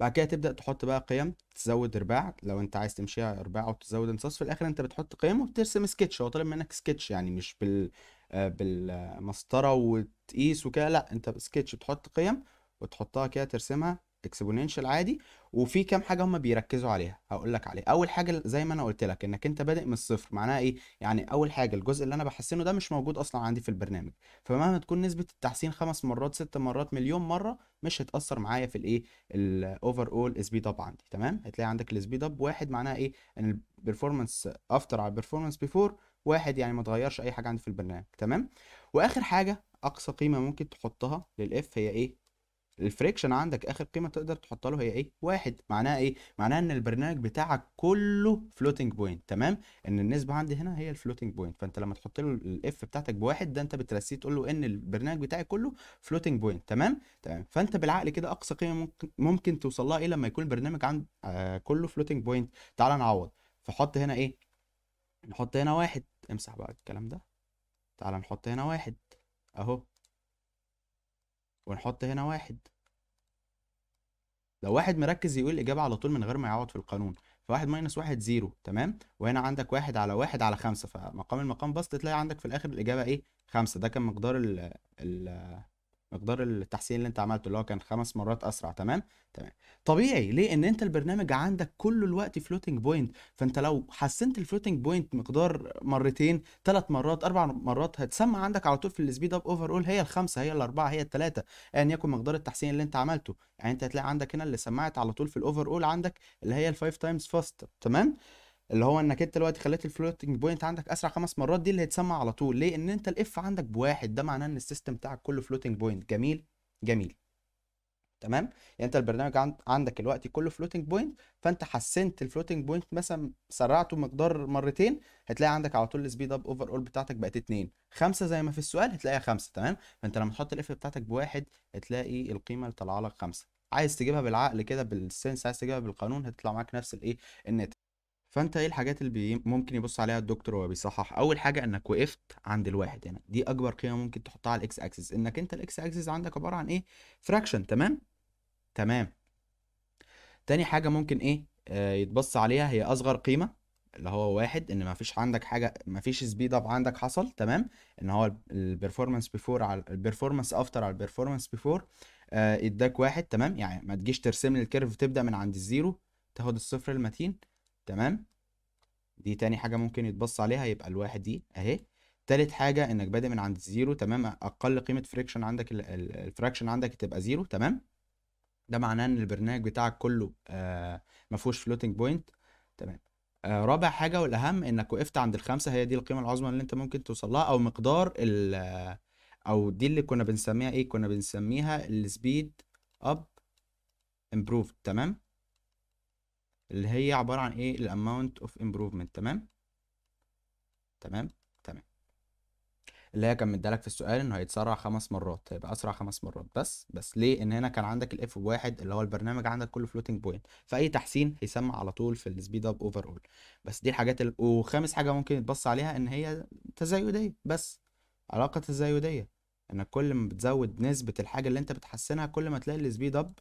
بعد كده تبدا تحط بقى قيم تزود ارباع لو انت عايز تمشيها ارباع او تزود انصاص في الاخر انت بتحط قيم وبترسم سكتش هو طالب منك سكتش يعني مش بال آه، بالمسطره وتقيس وكده لا انت سكتش بتحط قيم وتحطها كده ترسمها اكسبوننشال عادي وفي كام حاجه هم بيركزوا عليها هقول لك عليها اول حاجه زي ما انا قلت لك انك انت بادئ من الصفر معناها ايه يعني اول حاجه الجزء اللي انا بحسنه ده مش موجود اصلا عندي في البرنامج فمهما تكون نسبه التحسين خمس مرات ست مرات مليون مره مش هتاثر معايا في الايه الاوفر اول سبيد اب عندي تمام هتلاقي عندك السبيد اب واحد معناها ايه ان البرفورمانس افتر على البرفورمانس بيفور واحد يعني ما تغيرش اي حاجه عندي في البرنامج تمام واخر حاجه اقصى قيمه ممكن تحطها للاف هي ايه الفريكشن عندك اخر قيمه تقدر تحط له هي ايه واحد معناها ايه معناها ان البرنامج بتاعك كله فلوتنج بوينت تمام ان النسبه عندي هنا هي الفلوتنج بوينت فانت لما تحط له الاف بتاعتك بواحد ده انت بترسيه تقول له ان البرنامج بتاعي كله فلوتنج بوينت تمام تمام فانت بالعقل كده اقصى قيمه ممكن ممكن توصل لها ايه لما يكون البرنامج عند آه كله فلوتنج بوينت تعال نعوض فحط هنا ايه نحط هنا واحد امسح بقى الكلام ده تعال نحط هنا واحد اهو ونحط هنا واحد لو واحد مركز يقول الإجابة على طول من غير ما يعوض في القانون فواحد ماينس واحد زيرو تمام وهنا عندك واحد على واحد على خمسة فمقام المقام بسط تلاقي عندك في الآخر الإجابة إيه خمسة ده كان مقدار ال ال مقدار التحسين اللي انت عملته اللي هو كان خمس مرات اسرع تمام تمام طبيعي ليه ان انت البرنامج عندك كل الوقت فلوتنج بوينت فانت لو حسنت الفلوتنج بوينت مقدار مرتين ثلاث مرات اربع مرات هتسمع عندك على طول في السبيد اب اوفر اول هي الخمسه هي الاربعه هي الثلاثه ايا يعني يكن مقدار التحسين اللي انت عملته يعني انت هتلاقي عندك هنا اللي سمعت على طول في الاوفر اول عندك اللي هي الفايف تايمز فاست تمام اللي هو انك انت دلوقتي خليت الفلوتنج بوينت عندك اسرع خمس مرات دي اللي هيتسمع على طول ليه ان انت الاف عندك بواحد ده معناه ان السيستم بتاعك كله فلوتنج بوينت جميل جميل تمام يعني انت البرنامج عندك دلوقتي كله فلوتنج بوينت فانت حسنت الفلوتنج بوينت مثلا سرعته مقدار مرتين هتلاقي عندك على طول السبيد اب اوفر اول بتاعتك بقت اتنين خمسه زي ما في السؤال هتلاقيها خمسه تمام فانت لما تحط الاف بتاعتك بواحد هتلاقي القيمه اللي طالعه لك خمسه عايز تجيبها بالعقل كده بالسنس عايز تجيبها بالقانون هتطلع معاك نفس الايه النت فانت ايه الحاجات اللي ممكن يبص عليها الدكتور وهو بيصحح اول حاجه انك وقفت عند الواحد هنا دي اكبر قيمه ممكن تحطها على الاكس اكسس انك انت الاكس اكسس عندك عباره عن ايه فراكشن تمام تمام تاني حاجه ممكن ايه آه يتبص عليها هي اصغر قيمه اللي هو واحد ان مفيش عندك حاجه مفيش سبيد اب عندك حصل تمام ان هو البرفورمانس بيفور على البرفورمانس افتر على البرفورمانس بيفور آه اداك واحد تمام يعني ما تجيش ترسم لي الكيرف تبدا من عند الزيرو تاخد الصفر المتين تمام دي تاني حاجة ممكن يتبص عليها يبقى الواحد دي اهي تالت حاجة انك بادئ من عند الزيرو تمام اقل قيمة فريكشن عندك الفراكشن عندك تبقى زيرو تمام ده معناه ان البرنامج بتاعك كله آه ما فيهوش فلوتنج بوينت تمام آه رابع حاجة والاهم انك وقفت عند الخمسة هي دي القيمة العظمى اللي انت ممكن توصل لها او مقدار ال او دي اللي كنا بنسميها ايه كنا بنسميها السبيد اب امبروف تمام اللي هي عباره عن ايه الاماونت اوف امبروفمنت تمام تمام تمام اللي هي كان مدالك في السؤال انه هيتسرع خمس مرات هيبقى اسرع خمس مرات بس بس ليه ان هنا كان عندك الاف واحد اللي هو البرنامج عندك كله فلوتنج بوينت فاي تحسين هيسمع على طول في السبيد اب اوفر اول بس دي الحاجات ال... وخامس حاجه ممكن يتبص عليها ان هي تزايديه بس علاقه تزايديه انك كل ما بتزود نسبه الحاجه اللي انت بتحسنها كل ما تلاقي السبيد اب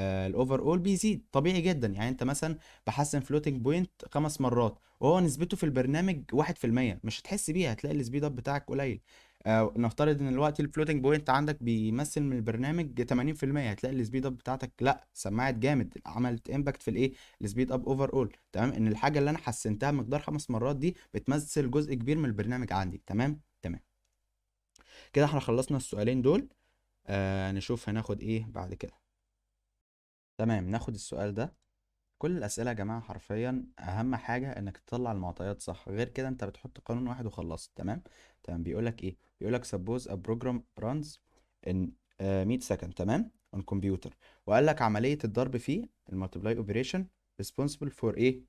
آه، الاوفر اول بيزيد طبيعي جدا يعني انت مثلا بحسن فلوتنج بوينت خمس مرات وهو نسبته في البرنامج 1% مش هتحس بيها هتلاقي السبيد اب بتاعك قليل آه نفترض ان الوقت الفلوتنج بوينت عندك بيمثل من البرنامج 80% هتلاقي السبيد اب بتاعتك لا سمعت جامد عملت امباكت في الايه السبيد اب اوفر اول تمام ان الحاجه اللي انا حسنتها مقدار خمس مرات دي بتمثل جزء كبير من البرنامج عندي تمام تمام كده احنا خلصنا السؤالين دول آه نشوف هناخد ايه بعد كده تمام ناخد السؤال ده كل الأسئلة يا جماعة حرفيا أهم حاجة إنك تطلع المعطيات صح غير كده أنت بتحط قانون واحد وخلصت تمام تمام بيقولك إيه بيقولك suppose a program runs in ان 100 second تمام on computer وقال لك عملية الضرب فيه المالتبلاي اوبريشن responsible for إيه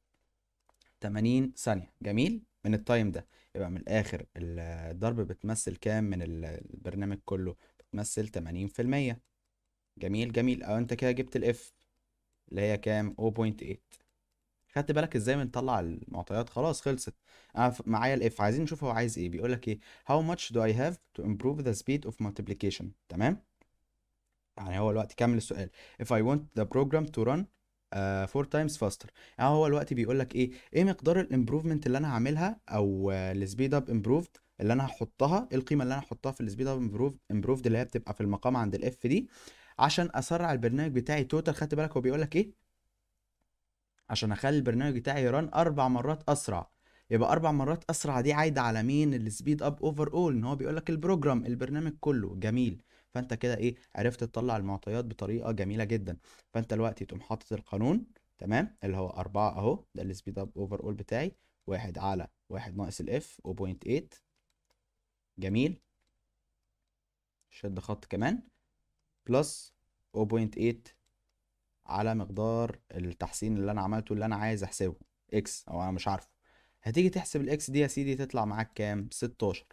80 ثانية جميل من التايم ده يبقى من الآخر الضرب بتمثل كام من البرنامج كله بتمثل 80% جميل جميل أو أنت كده جبت الإف اللي هي كام 0.8 خدت بالك ازاي بنطلع المعطيات خلاص خلصت انا معايا الاف عايزين نشوف هو عايز ايه بيقول لك ايه how much do I have to improve the speed of multiplication تمام يعني هو الوقت كمل السؤال if I want the program to run uh, four times faster يعني هو الوقت بيقول لك ايه ايه مقدار الامبروفمنت اللي انا هعملها او السبيد اب امبروفد اللي انا هحطها إيه القيمه اللي انا هحطها في السبيد اب امبروفد اللي هي بتبقى في المقام عند الاف دي عشان اسرع البرنامج بتاعي توتال خدت بالك هو بيقول لك ايه عشان اخلي البرنامج بتاعي يران اربع مرات اسرع يبقى اربع مرات اسرع دي عايده على مين السبيد اب اوفر اول ان هو بيقول لك البروجرام البرنامج كله جميل فانت كده ايه عرفت تطلع المعطيات بطريقه جميله جدا فانت دلوقتي تقوم حاطط القانون تمام اللي هو أربعة اهو ده السبيد اب اوفر اول بتاعي واحد على واحد ناقص الاف 0.8 جميل شد خط كمان بلس 0.8 على مقدار التحسين اللي انا عملته اللي انا عايز احسبه اكس او انا مش عارفه هتيجي تحسب الاكس دي يا سيدي تطلع معاك كام 16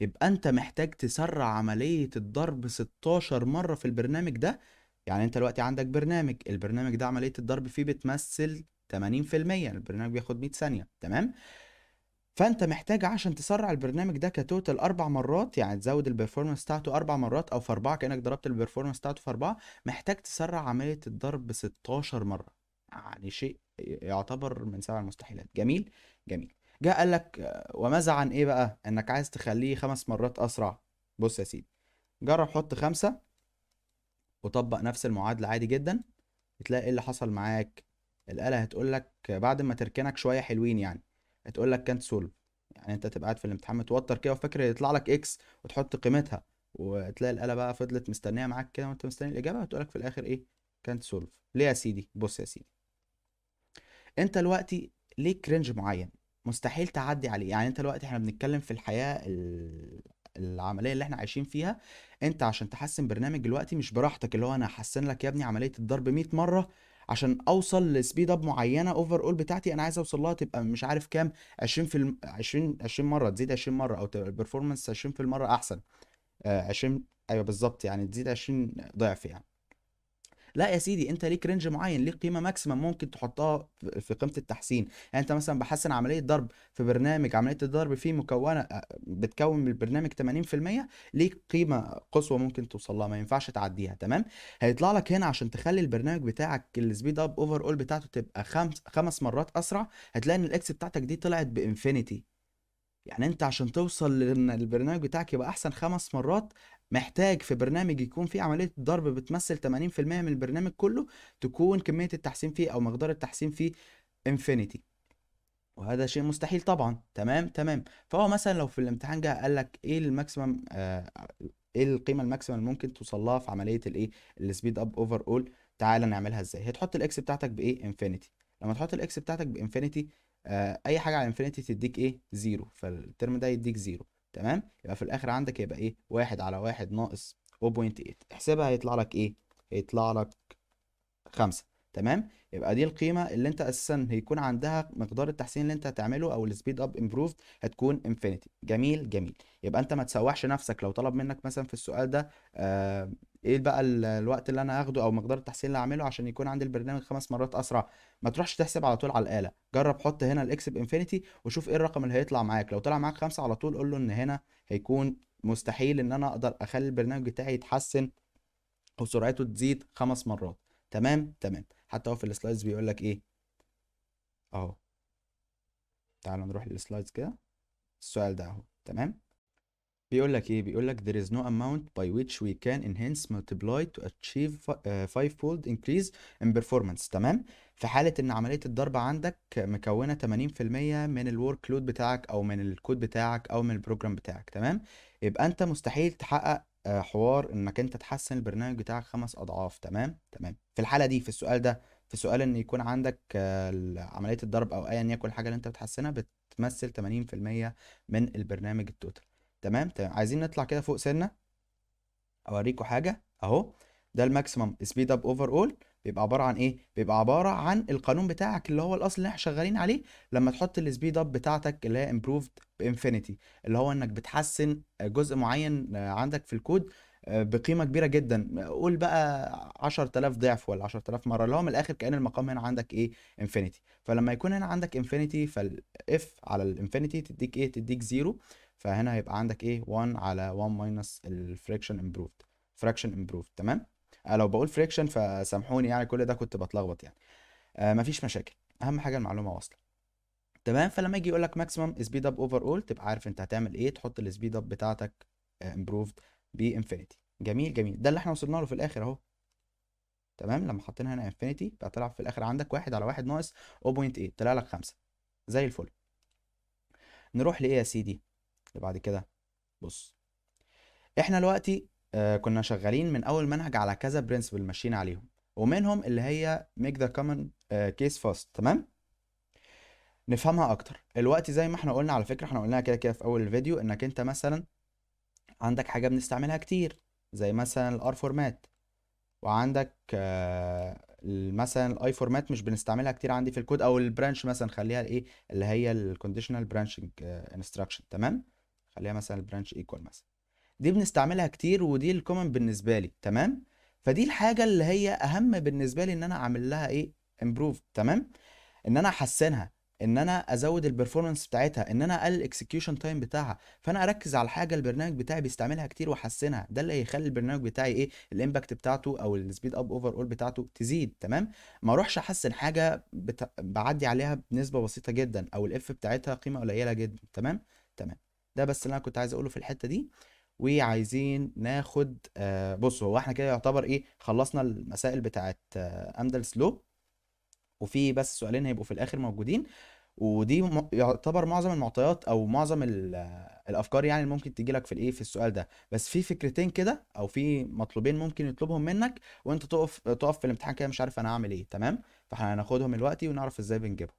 يبقى انت محتاج تسرع عملية الضرب 16 مرة في البرنامج ده يعني انت دلوقتي عندك برنامج البرنامج ده عملية الضرب فيه بتمثل 80% البرنامج بياخد 100 ثانية تمام فانت محتاج عشان تسرع البرنامج ده كتوتال اربع مرات يعني تزود البرفورمانس بتاعته اربع مرات او في اربعه كانك ضربت البرفورمانس بتاعته في اربعه محتاج تسرع عمليه الضرب ب 16 مره يعني شيء يعتبر من سبع المستحيلات جميل جميل جه قال لك وماذا عن ايه بقى انك عايز تخليه خمس مرات اسرع بص يا سيدي جرب حط خمسة وطبق نفس المعادلة عادي جدا تلاقي ايه اللي حصل معاك الآلة هتقول لك بعد ما تركنك شوية حلوين يعني تقول لك كانت سولف يعني انت تبقى قاعد في الامتحان متوتر كده وفاكر يطلع لك اكس وتحط قيمتها وتلاقي الاله بقى فضلت مستنيه معاك كده وانت مستني الاجابه هتقول لك في الاخر ايه كانت سولف ليه يا سيدي بص يا سيدي انت دلوقتي ليك رينج معين مستحيل تعدي عليه يعني انت دلوقتي احنا بنتكلم في الحياه العمليه اللي احنا عايشين فيها انت عشان تحسن برنامج دلوقتي مش براحتك اللي هو انا هحسن لك يا ابني عمليه الضرب 100 مره عشان اوصل لسبيد اب معينه اوفر اول بتاعتي انا عايز اوصل لها تبقى مش عارف كام 20 في الم... 20 20 مره تزيد 20 مره او تبقى البرفورمانس 20 في المره احسن 20 آه، ايوه بالظبط يعني تزيد 20 ضعف يعني لا يا سيدي انت ليك رينج معين ليك قيمه ماكسيمم ممكن تحطها في قيمه التحسين يعني انت مثلا بحسن عمليه ضرب في برنامج عمليه الضرب فيه مكونه آه، بتكون من البرنامج 80% ليك قيمه قصوى ممكن توصل لها ما ينفعش تعديها تمام هيطلع لك هنا عشان تخلي البرنامج بتاعك السبيد اب اوفر اول بتاعته تبقى خمس خمس مرات اسرع هتلاقي ان الاكس بتاعتك دي طلعت بانفينيتي يعني انت عشان توصل لان البرنامج بتاعك يبقى احسن خمس مرات محتاج في برنامج يكون فيه عمليه الضرب بتمثل 80% من البرنامج كله تكون كميه التحسين فيه او مقدار التحسين فيه انفينيتي وهذا شيء مستحيل طبعا تمام تمام فهو مثلا لو في الامتحان جه قال لك ايه الماكسيمم آه ايه القيمه الماكسيمم اللي ممكن توصل لها في عمليه الايه السبيد اب اوفر اول تعالى نعملها ازاي هتحط الاكس بتاعتك بايه انفينيتي لما تحط الاكس بتاعتك بانفينيتي آه اي حاجه على انفينيتي تديك ايه زيرو فالترم ده يديك زيرو تمام يبقى في الاخر عندك يبقى ايه واحد على واحد ناقص 0.8 احسبها هيطلع لك ايه هيطلع لك خمسة تمام يبقى دي القيمه اللي انت اساسا هيكون عندها مقدار التحسين اللي انت هتعمله او السبيد اب امبروفد هتكون انفينيتي جميل جميل يبقى انت ما تسوحش نفسك لو طلب منك مثلا في السؤال ده آه ايه بقى الوقت اللي انا هاخده او مقدار التحسين اللي هعمله عشان يكون عندي البرنامج خمس مرات اسرع ما تروحش تحسب على طول على الاله جرب حط هنا الاكس بانفينيتي وشوف ايه الرقم اللي هيطلع معاك لو طلع معاك خمسة على طول قول له ان هنا هيكون مستحيل ان انا اقدر اخلي البرنامج بتاعي يتحسن او سرعته تزيد خمس مرات تمام تمام حتى هو في السلايدز بيقول لك ايه اهو تعالوا نروح للسلايدز كده السؤال ده اهو تمام بيقول لك ايه بيقول لك there is no amount by which we can enhance multiply to achieve آه، five fold increase in performance تمام في حاله ان عمليه الضرب عندك مكونه 80% من الورك لود بتاعك او من الكود بتاعك او من البروجرام بتاعك تمام يبقى انت مستحيل تحقق آه، حوار انك انت تحسن البرنامج بتاعك خمس اضعاف تمام تمام في الحاله دي في السؤال ده في سؤال ان يكون عندك آه، عمليه الضرب او ايا يكن الحاجه اللي انت بتحسنها بتمثل 80% من البرنامج التوتال تمام تمام عايزين نطلع كده فوق سنه اوريكم حاجه اهو ده الماكسيمم سبيد اب اوفر اول بيبقى عباره عن ايه بيبقى عباره عن القانون بتاعك اللي هو الاصل اللي احنا شغالين عليه لما تحط السبيد اب بتاعتك اللي هي امبروفد بانفينيتي اللي هو انك بتحسن جزء معين عندك في الكود آه، بقيمه كبيره جدا قول بقى 10000 ضعف ولا 10000 مره اللي هو من الاخر كان المقام هنا عندك ايه انفينيتي فلما يكون هنا عندك انفينيتي فالاف على الانفينيتي تديك ايه تديك زيرو فهنا هيبقى عندك ايه 1 على 1 ماينس الفريكشن امبروفد فراكشن امبروفد تمام أه لو بقول فريكشن فسامحوني يعني كل ده كنت بتلخبط يعني أه مفيش مشاكل اهم حاجه المعلومه واصله تمام فلما يجي يقول لك ماكسيمم سبيد اب اوفر اول تبقى عارف انت هتعمل ايه تحط السبيد اب بتاعتك امبروفد آه، بانفينيتي جميل جميل ده اللي احنا وصلنا له في الاخر اهو تمام لما حطينا هنا انفينيتي بقى طلع في الاخر عندك واحد على واحد ناقص 0.8 طلع لك خمسة زي الفل نروح لايه يا سيدي اللي بعد كده بص احنا دلوقتي آه كنا شغالين من اول منهج على كذا برنسبل ماشيين عليهم ومنهم اللي هي ميك ذا كومن كيس فاست تمام نفهمها اكتر الوقت زي ما احنا قلنا على فكره احنا قلناها كده كده في اول الفيديو انك انت مثلا عندك حاجه بنستعملها كتير زي مثلا الار فورمات وعندك آه، مثلا الاي فورمات مش بنستعملها كتير عندي في الكود او البرانش مثلا خليها الايه اللي هي الكونديشنال برانشنج انستراكشن تمام خليها مثلا البرانش ايكوال مثلا دي بنستعملها كتير ودي الكومن بالنسبه لي تمام فدي الحاجه اللي هي اهم بالنسبه لي ان انا اعمل لها ايه امبروف تمام ان انا احسنها ان انا ازود البرفورمانس بتاعتها ان انا اقلل الاكسكيوشن تايم بتاعها فانا اركز على الحاجه البرنامج بتاعي بيستعملها كتير واحسنها ده اللي هيخلي البرنامج بتاعي ايه الامباكت بتاعته او السبيد اب اوفر اول بتاعته تزيد تمام ما اروحش احسن حاجه بعدي عليها بنسبه بسيطه جدا او الاف بتاعتها قيمه قليله جدا تمام تمام ده بس اللي انا كنت عايز اقوله في الحته دي وعايزين ناخد آه بصوا هو احنا كده يعتبر ايه خلصنا المسائل بتاعت آه امدلس لو وفي بس سؤالين هيبقوا في الاخر موجودين ودي يعتبر معظم المعطيات او معظم آه، الافكار يعني اللي ممكن تيجي لك في الايه في السؤال ده بس في فكرتين كده او في مطلوبين ممكن يطلبهم منك وانت تقف تقف في الامتحان كده مش عارف انا هعمل ايه تمام فاحنا هناخدهم دلوقتي ونعرف ازاي بنجيبهم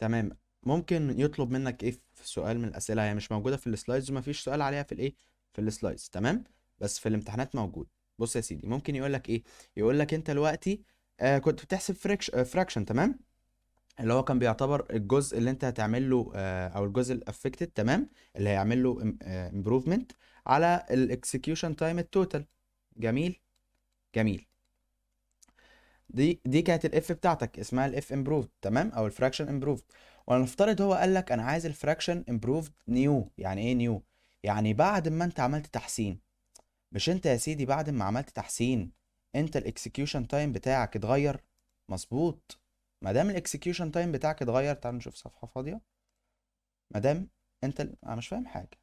تمام ممكن يطلب منك ايه في سؤال من الاسئله هي مش موجوده في السلايدز ومفيش سؤال عليها في الايه في السلايدز تمام بس في الامتحانات موجود بص يا سيدي ممكن يقول لك ايه يقول لك انت دلوقتي آه كنت بتحسب فريكشن آه فراكشن تمام اللي هو كان بيعتبر الجزء اللي انت هتعمل له آه او الجزء الافكتد تمام اللي هيعمل له امبروفمنت آه، على الاكسكيوشن تايم التوتال جميل جميل دي دي كانت الاف بتاعتك اسمها الاف امبروفد تمام او الفراكشن امبروفد ولنفترض هو قال لك انا عايز الفراكشن امبروفد نيو يعني ايه نيو يعني بعد ما انت عملت تحسين مش انت يا سيدي بعد ما عملت تحسين انت الاكسكيوشن تايم بتاعك اتغير مظبوط ما دام الاكسكيوشن تايم بتاعك اتغير تعال نشوف صفحه فاضيه ما دام انت انا مش فاهم حاجه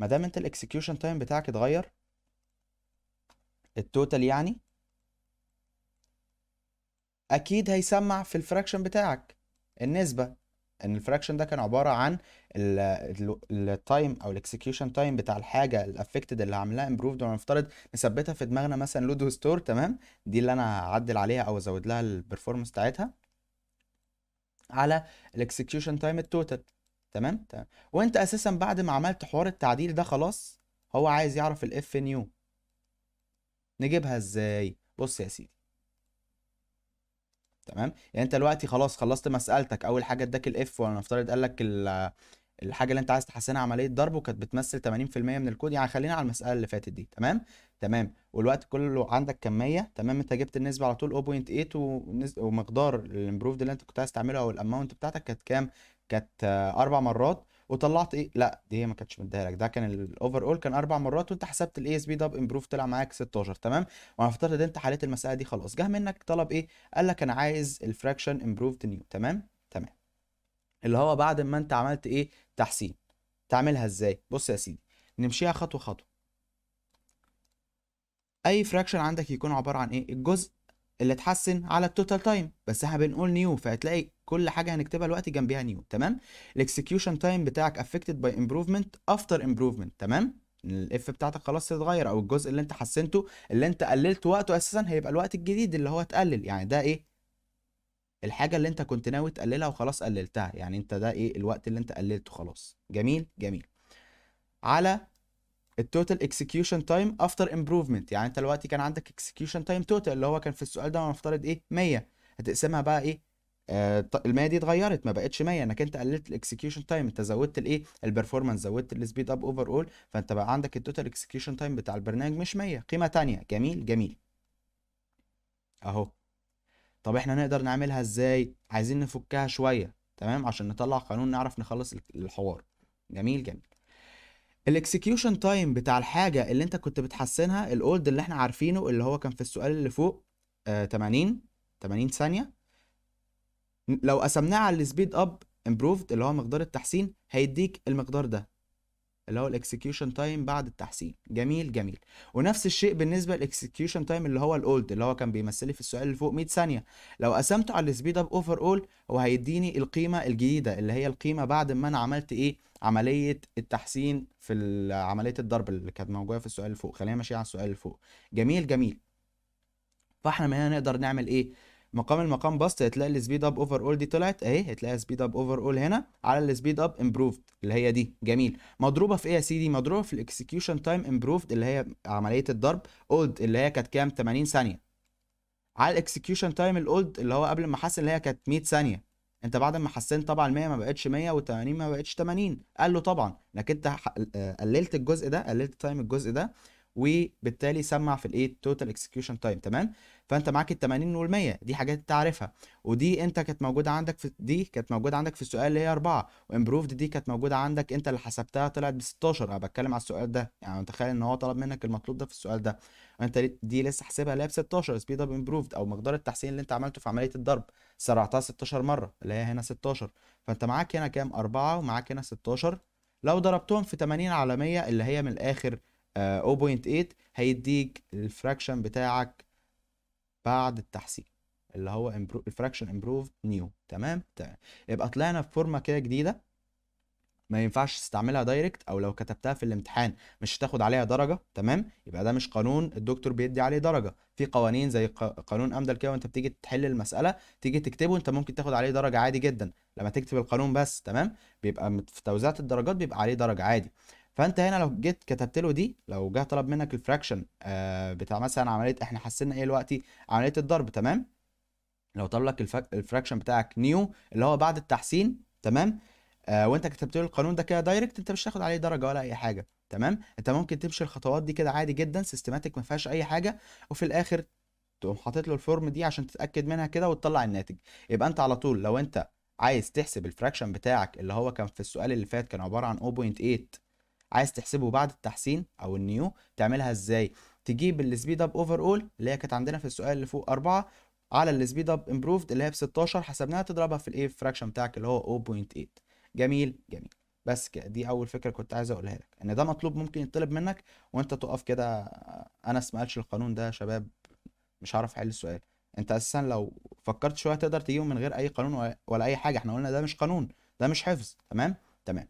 ما دام انت الاكسكيوشن تايم بتاعك اتغير التوتال يعني اكيد هيسمع في الفراكشن بتاعك النسبه ان الفراكشن ده كان عباره عن التايم او الاكسكيوشن تايم بتاع الحاجه الافكتد اللي عاملاها امبروفد ونفترض نثبتها في دماغنا مثلا لودو ستور تمام دي اللي انا هعدل عليها او ازود لها البرفورمانس بتاعتها على الاكسكيوشن تايم التوتال تمام تمام وانت اساسا بعد ما عملت حوار التعديل ده خلاص هو عايز يعرف الاف نيو نجيبها ازاي بص يا سيدي تمام يعني انت دلوقتي خلاص خلصت مسالتك اول حاجه اداك الاف ونفترض قال لك الحاجه اللي انت عايز تحسنها عمليه ضرب وكانت بتمثل 80% من الكود يعني خلينا على المساله اللي فاتت دي تمام تمام والوقت كله عندك كميه تمام انت جبت النسبه على طول 0.8 ومقدار الامبروفد اللي انت كنت عايز تعمله او الاماونت بتاعتك كانت كام كانت اربع مرات وطلعت ايه لا دي ما كانتش مديها لك ده كان الاوفر اول كان اربع مرات وانت حسبت الاي اس بي ده امبروف طلع معاك 16 تمام وانا افترض انت حليت المساله دي خلاص جه منك طلب ايه قال لك انا عايز الفراكشن امبروفد نيو تمام تمام اللي هو بعد ما انت عملت ايه تحسين تعملها ازاي بص يا سيدي نمشيها خطوه خطوه اي فراكشن عندك يكون عباره عن ايه الجزء اللي اتحسن على التوتال تايم بس احنا بنقول نيو فهتلاقي كل حاجه هنكتبها دلوقتي جنبيها نيو تمام الاكسكيوشن تايم بتاعك افكتد باي امبروفمنت افتر امبروفمنت تمام الاف بتاعتك خلاص اتغير او الجزء اللي انت حسنته اللي انت قللت وقته اساسا هيبقى الوقت الجديد اللي هو اتقلل يعني ده ايه الحاجه اللي انت كنت ناوي تقللها وخلاص قللتها يعني انت ده ايه الوقت اللي انت قللته خلاص جميل جميل على التوتال اكسكيوشن تايم افتر امبروفمنت يعني انت دلوقتي كان عندك اكسكيوشن تايم توتال اللي هو كان في السؤال ده هنفترض ايه 100 هتقسمها بقى ايه آه، المايه دي اتغيرت ما بقتش مايه انك انت قللت الاكسكيوشن تايم انت زودت الايه البرفورمانس زودت السبيد اب اوفر اول فانت بقى عندك التوتال اكسكيوشن تايم بتاع البرنامج مش مايه قيمه تانية جميل جميل اهو طب احنا نقدر نعملها ازاي عايزين نفكها شويه تمام عشان نطلع قانون نعرف نخلص الحوار جميل جميل الاكسكيوشن تايم بتاع الحاجه اللي انت كنت بتحسنها الاولد اللي احنا عارفينه اللي هو كان في السؤال اللي فوق آه 80 80 ثانيه لو قسمناه على السبيد اب امبروفد اللي هو مقدار التحسين هيديك المقدار ده اللي هو الاكسكيوشن تايم بعد التحسين جميل جميل ونفس الشيء بالنسبه للاكسكيوشن تايم اللي هو الاولد اللي هو كان بيمثلي في السؤال اللي فوق 100 ثانيه لو قسمته على السبيد اب اوفر اول هو هيديني القيمه الجديده اللي هي القيمه بعد ما انا عملت ايه عمليه التحسين في عمليه الضرب اللي كانت موجوده في السؤال اللي فوق خلينا ماشيين على السؤال اللي فوق جميل جميل فاحنا من هنا نقدر نعمل ايه مقام المقام بس هتلاقي السبيد اب اوفر اول دي طلعت اهي هتلاقي سبيد اب اوفر اول هنا على السبيد اب امبروفد اللي هي دي جميل مضروبه في ايه يا سيدي مضروبه في الاكسكيوشن تايم امبروفد اللي هي عمليه الضرب اولد اللي هي كانت كام 80 ثانيه على الاكسكيوشن تايم الاولد اللي هو قبل ما حسن اللي هي كانت 100 ثانيه انت بعد ما حسنت طبعا 100 ما بقتش 100 و80 ما بقتش 80 قال له طبعا انك انت آه، قللت الجزء ده قللت تايم الجزء ده وبالتالي سمع في الايه التوتال اكسكيوشن تايم تمام فانت معاك ال 80 وال 100 دي حاجات انت عارفها ودي انت كانت موجوده عندك في دي كانت موجوده عندك في السؤال اللي هي 4 وامبروفد دي كانت موجوده عندك انت اللي حسبتها طلعت ب 16 انا بتكلم على السؤال ده يعني متخيل ان هو طلب منك المطلوب ده في السؤال ده انت دي لسه حاسبها اللي هي ب 16 سبيد اب امبروفد او مقدار التحسين اللي انت عملته في عمليه الضرب سرعتها 16 مره اللي هي هنا 16 فانت معاك هنا كام 4 ومعاك هنا 16 لو ضربتهم في 80 على 100 اللي هي من الاخر 0.8 آه، هيديك الفراكشن بتاعك بعد التحسين اللي هو الفراكشن امبروف نيو تمام تمام يبقى طلعنا بفورمه كده جديده ما ينفعش تستعملها دايركت او لو كتبتها في الامتحان مش هتاخد عليها درجه تمام يبقى ده مش قانون الدكتور بيدي عليه درجه في قوانين زي قانون امدل كده وانت بتيجي تحل المساله تيجي تكتبه انت ممكن تاخد عليه درجه عادي جدا لما تكتب القانون بس تمام بيبقى في توزيعه الدرجات بيبقى عليه درجه عادي فانت هنا لو جيت كتبت له دي لو جه طلب منك الفراكشن آه، بتاع مثلا عمليه احنا حسينا ايه دلوقتي عمليه الضرب تمام لو طلب لك الفراكشن بتاعك نيو اللي هو بعد التحسين تمام آه وانت كتبت له القانون ده كده دايركت انت مش هتاخد عليه درجه ولا اي حاجه تمام انت ممكن تمشي الخطوات دي كده عادي جدا سيستماتيك ما فيهاش اي حاجه وفي الاخر تقوم حاطط له الفورم دي عشان تتاكد منها كده وتطلع الناتج يبقى انت على طول لو انت عايز تحسب الفراكشن بتاعك اللي هو كان في السؤال اللي فات كان عباره عن 0.8 عايز تحسبه بعد التحسين او النيو تعملها ازاي تجيب السبيد اب اوفر اول اللي هي كانت عندنا في السؤال اللي فوق 4 على السبيد اب امبروفد اللي هي ب 16 حسبناها تضربها في الايه فراكشن بتاعك اللي هو 0.8 جميل جميل بس كده دي اول فكره كنت عايز اقولها لك ان ده مطلوب ممكن يطلب منك وانت تقف كده انا ما قالش القانون ده شباب مش هعرف احل السؤال انت اساسا لو فكرت شويه تقدر تجيبه من غير اي قانون ولا اي حاجه احنا قلنا ده مش قانون ده مش حفظ تمام تمام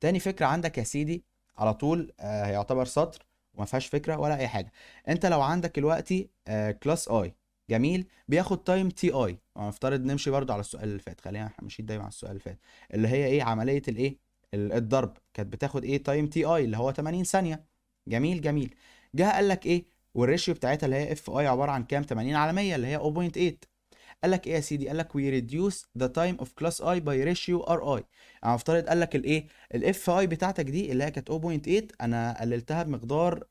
تاني فكره عندك يا سيدي على طول هيعتبر آه، سطر وما فيهاش فكره ولا اي حاجه انت لو عندك دلوقتي آه، كلاس اي جميل بياخد تايم تي اي ونفترض نمشي برضه على السؤال اللي فات خلينا احنا ماشيين دايما على السؤال اللي فات اللي هي ايه عمليه الايه الضرب كانت بتاخد ايه تايم تي اي اللي هو 80 ثانيه جميل جميل جه قال لك ايه والريشيو بتاعتها اللي هي اف اي عباره عن كام 80 على 100 اللي هي 0.8 قال لك ايه يا سيدي قال لك وي ريديوس ذا تايم اوف كلاس اي باي ريشيو ار اي انا افترض قال لك الايه الاف اي بتاعتك دي اللي هي كانت 0.8 انا قللتها بمقدار 50%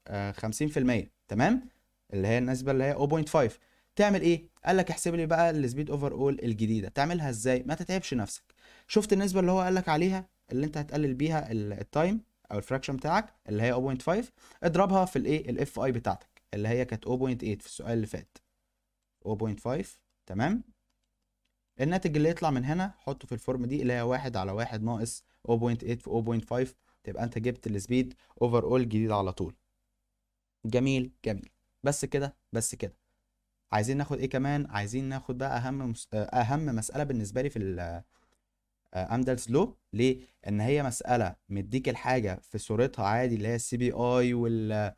آه، تمام اللي هي النسبه اللي هي 0.5 تعمل ايه قال لك احسب لي بقى السبيد اوفر اول الجديده تعملها ازاي ما تتعبش نفسك شفت النسبه اللي هو قال لك عليها اللي انت هتقلل بيها التايم او الفراكشن بتاعك اللي هي 0.5 اضربها في الايه الاف اي بتاعتك اللي هي كانت 0.8 في السؤال اللي فات 0.5 تمام الناتج اللي يطلع من هنا حطه في الفورم دي اللي هي واحد على واحد ناقص 0.8 في 0.5 تبقى انت جبت السبيد اوفر اول جديد على طول جميل جميل بس كده بس كده عايزين ناخد ايه كمان عايزين ناخد بقى اهم مس... اهم مساله بالنسبه لي في ال امدلز آه، لو ليه ان هي مساله مديك الحاجه في صورتها عادي اللي هي السي بي اي وال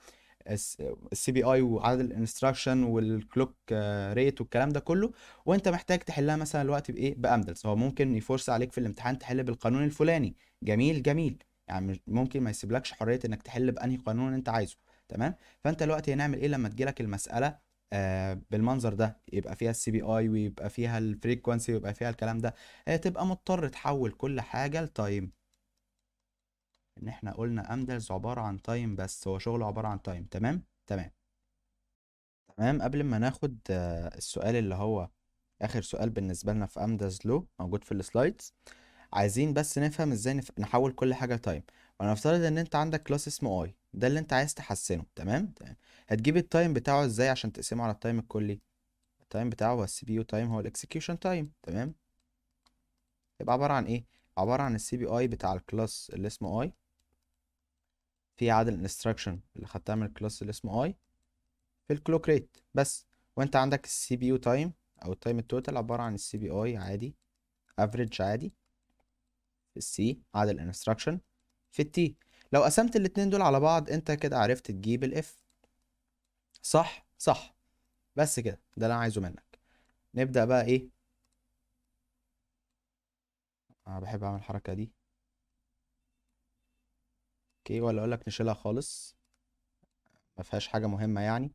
السي بي اي وعدد الانستراكشن والكلوك ريت والكلام ده كله وانت محتاج تحلها مثلا الوقت بايه بامدلز هو ممكن يفرص عليك في الامتحان تحل بالقانون الفلاني جميل جميل يعني ممكن ما يسيبلكش حريه انك تحل بانهي قانون انت عايزه تمام فانت الوقت هنعمل ايه لما تجيلك المساله آه بالمنظر ده يبقى فيها السي بي اي ويبقى فيها الفريكونسي ويبقى فيها الكلام ده آه تبقى مضطر تحول كل حاجه لتايم ان احنا قلنا امدلز عباره عن تايم بس هو شغله عباره عن تايم تمام تمام تمام قبل ما ناخد آه، السؤال اللي هو اخر سؤال بالنسبه لنا في امدلز لو موجود في السلايدز عايزين بس نفهم ازاي نف... نحول كل حاجه تايم ونفترض ان انت عندك كلاس اسمه اي ده اللي انت عايز تحسنه تمام تمام هتجيب التايم بتاعه ازاي عشان تقسمه على التايم الكلي التايم بتاعه هو السي بي يو تايم هو الاكسكيوشن تايم تمام يبقى عباره عن ايه عباره عن السي بي اي بتاع الكلاس اللي اسمه اي في عدد الانستراكشن اللي خدتها من الكلاس اللي اسمه اي في الكلوك ريت بس وانت عندك السي بي يو تايم او التايم التوتال عباره عن السي بي اي عادي افريج عادي في السي عدد الانستراكشن في التي لو قسمت الاتنين دول على بعض انت كده عرفت تجيب الاف صح صح بس كده ده اللي انا عايزه منك نبدا بقى ايه انا بحب اعمل الحركه دي اوكي ولا اقول لك نشيلها خالص ما فيهاش حاجه مهمه يعني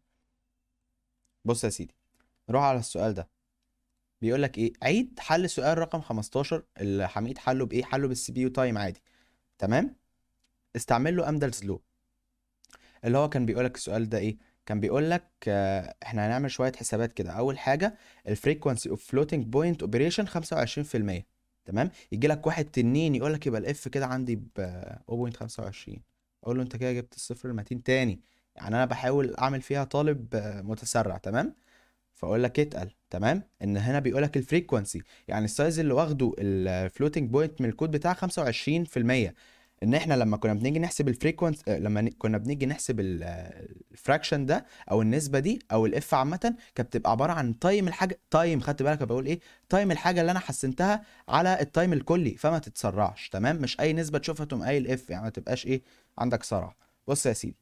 بص يا سيدي نروح على السؤال ده بيقول لك ايه عيد حل سؤال رقم 15 اللي حميد حله بايه حله بالسي بي يو تايم عادي تمام استعمل له امدلز لو اللي هو كان بيقول لك السؤال ده ايه كان بيقول لك آه، احنا هنعمل شويه حسابات كده اول حاجه الفريكوانسي اوف فلوتنج بوينت اوبريشن 25% تمام يجي لك واحد تنين يقول لك يبقى الاف كده عندي ب 0.25 اقول له انت كده جبت الصفر المتين تاني يعني انا بحاول اعمل فيها طالب متسرع تمام فاقول لك اتقل تمام ان هنا بيقول لك الفريكوانسي يعني السايز اللي واخده الفلوتنج بوينت من الكود بتاعه 25% ان احنا لما كنا بنيجي نحسب الفريكونس آه، لما كنا بنيجي نحسب الفراكشن آه، ده او النسبه دي او الاف عامه كانت بتبقى عباره عن تايم الحاجه تايم خدت بالك بقول ايه تايم الحاجه اللي انا حسنتها على التايم الكلي فما تتسرعش تمام مش اي نسبه تشوفها تقوم قايل اف يعني ما تبقاش ايه عندك سرعه بص يا سيدي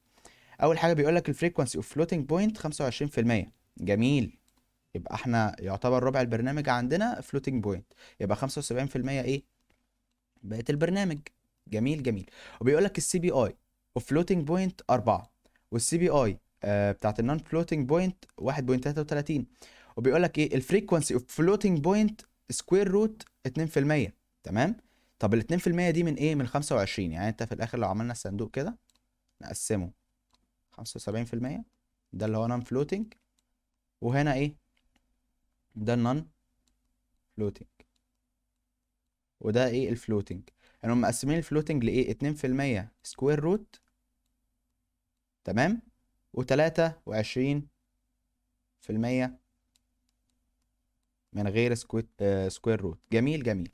اول حاجه بيقول لك الفريكونسي اوف فلوتنج بوينت 25% جميل يبقى احنا يعتبر ربع البرنامج عندنا فلوتنج بوينت يبقى 75% ايه بقيه البرنامج جميل جميل وبيقول لك السي بي اي وفلوتنج بوينت 4 والسي بي اي آه، بتاعت النون فلوتنج بوينت 1.33 وبيقول لك ايه الفريكونسي اوف فلوتنج بوينت سكوير روت 2% تمام طب ال 2% دي من ايه من 25 يعني انت في الاخر لو عملنا الصندوق كده نقسمه 75% ده اللي هو نون فلوتنج وهنا ايه ده النون فلوتنج وده ايه الفلوتنج يعني هم مقسمين الفلوتنج لايه 2% سكوير روت تمام و23% من غير سكوير سكوير روت جميل جميل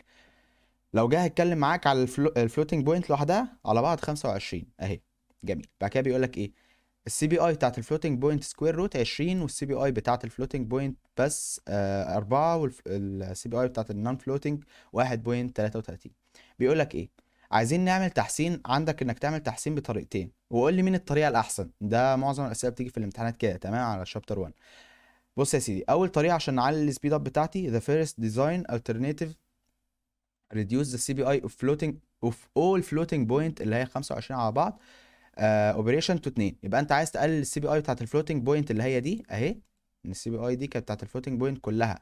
لو جه اتكلم معاك على الفلو... الفلوتنج بوينت لوحدها على بعض 25 اهي جميل بعد كده بيقول لك ايه السي بي اي بتاعت الفلوتنج بوينت سكوير روت 20 والسي بي اي بتاعت الفلوتنج بوينت بس 4 والسي بي اي بتاعت النون فلوتنج 1.33 بيقول لك ايه عايزين نعمل تحسين عندك انك تعمل تحسين بطريقتين وقول لي مين الطريقه الاحسن ده معظم الاسئله بتيجي في الامتحانات كده تمام على شابتر 1 بص يا سيدي اول طريقه عشان نعلي السبيد اب بتاعتي the first design alternative reduce the اي of floating of all floating point اللي هي 25 على بعض اوبريشن تو 2 يبقى انت عايز تقلل السي بي اي بتاعت الفلوتنج بوينت اللي هي دي اهي السي بي اي دي كانت بتاعت الفلوتنج بوينت كلها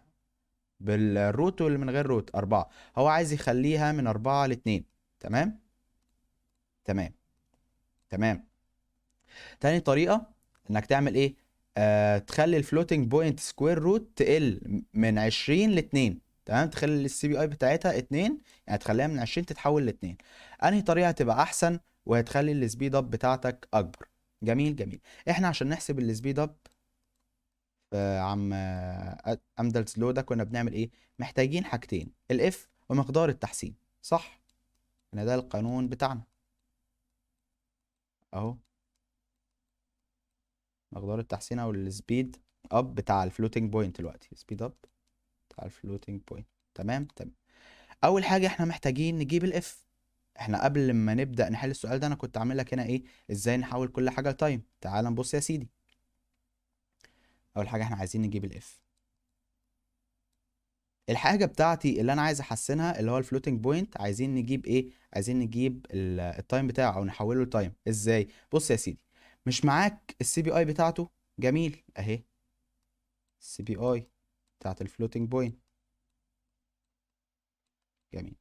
بالروت واللي من غير روت أربعة هو عايز يخليها من أربعة لاتنين تمام تمام تمام تاني طريقة إنك تعمل إيه آه تخلي الفلوتنج بوينت سكوير روت تقل من 20 ل 2 تمام تخلي السي بي اي بتاعتها 2 يعني تخليها من 20 تتحول ل 2 انهي طريقه هتبقى احسن وهتخلي السبيد اب بتاعتك اكبر جميل جميل احنا عشان نحسب السبيد اب عم امدلز لو ده كنا بنعمل ايه محتاجين حاجتين الاف ومقدار التحسين صح ان ده القانون بتاعنا اهو مقدار التحسين او السبيد اب بتاع الفلوتنج بوينت دلوقتي سبيد اب بتاع الفلوتنج بوينت تمام تمام اول حاجه احنا محتاجين نجيب الاف احنا قبل ما نبدا نحل السؤال ده انا كنت عامل لك هنا ايه ازاي نحول كل حاجه لتايم تعال نبص يا سيدي اول حاجه احنا عايزين نجيب الاف الحاجه بتاعتي اللي انا عايز احسنها اللي هو الفلوتنج بوينت عايزين نجيب ايه عايزين نجيب التايم بتاعه او نحوله لتايم ازاي بص يا سيدي مش معاك السي بي اي بتاعته جميل اهي السي بي اي بتاعت الفلوتنج بوينت جميل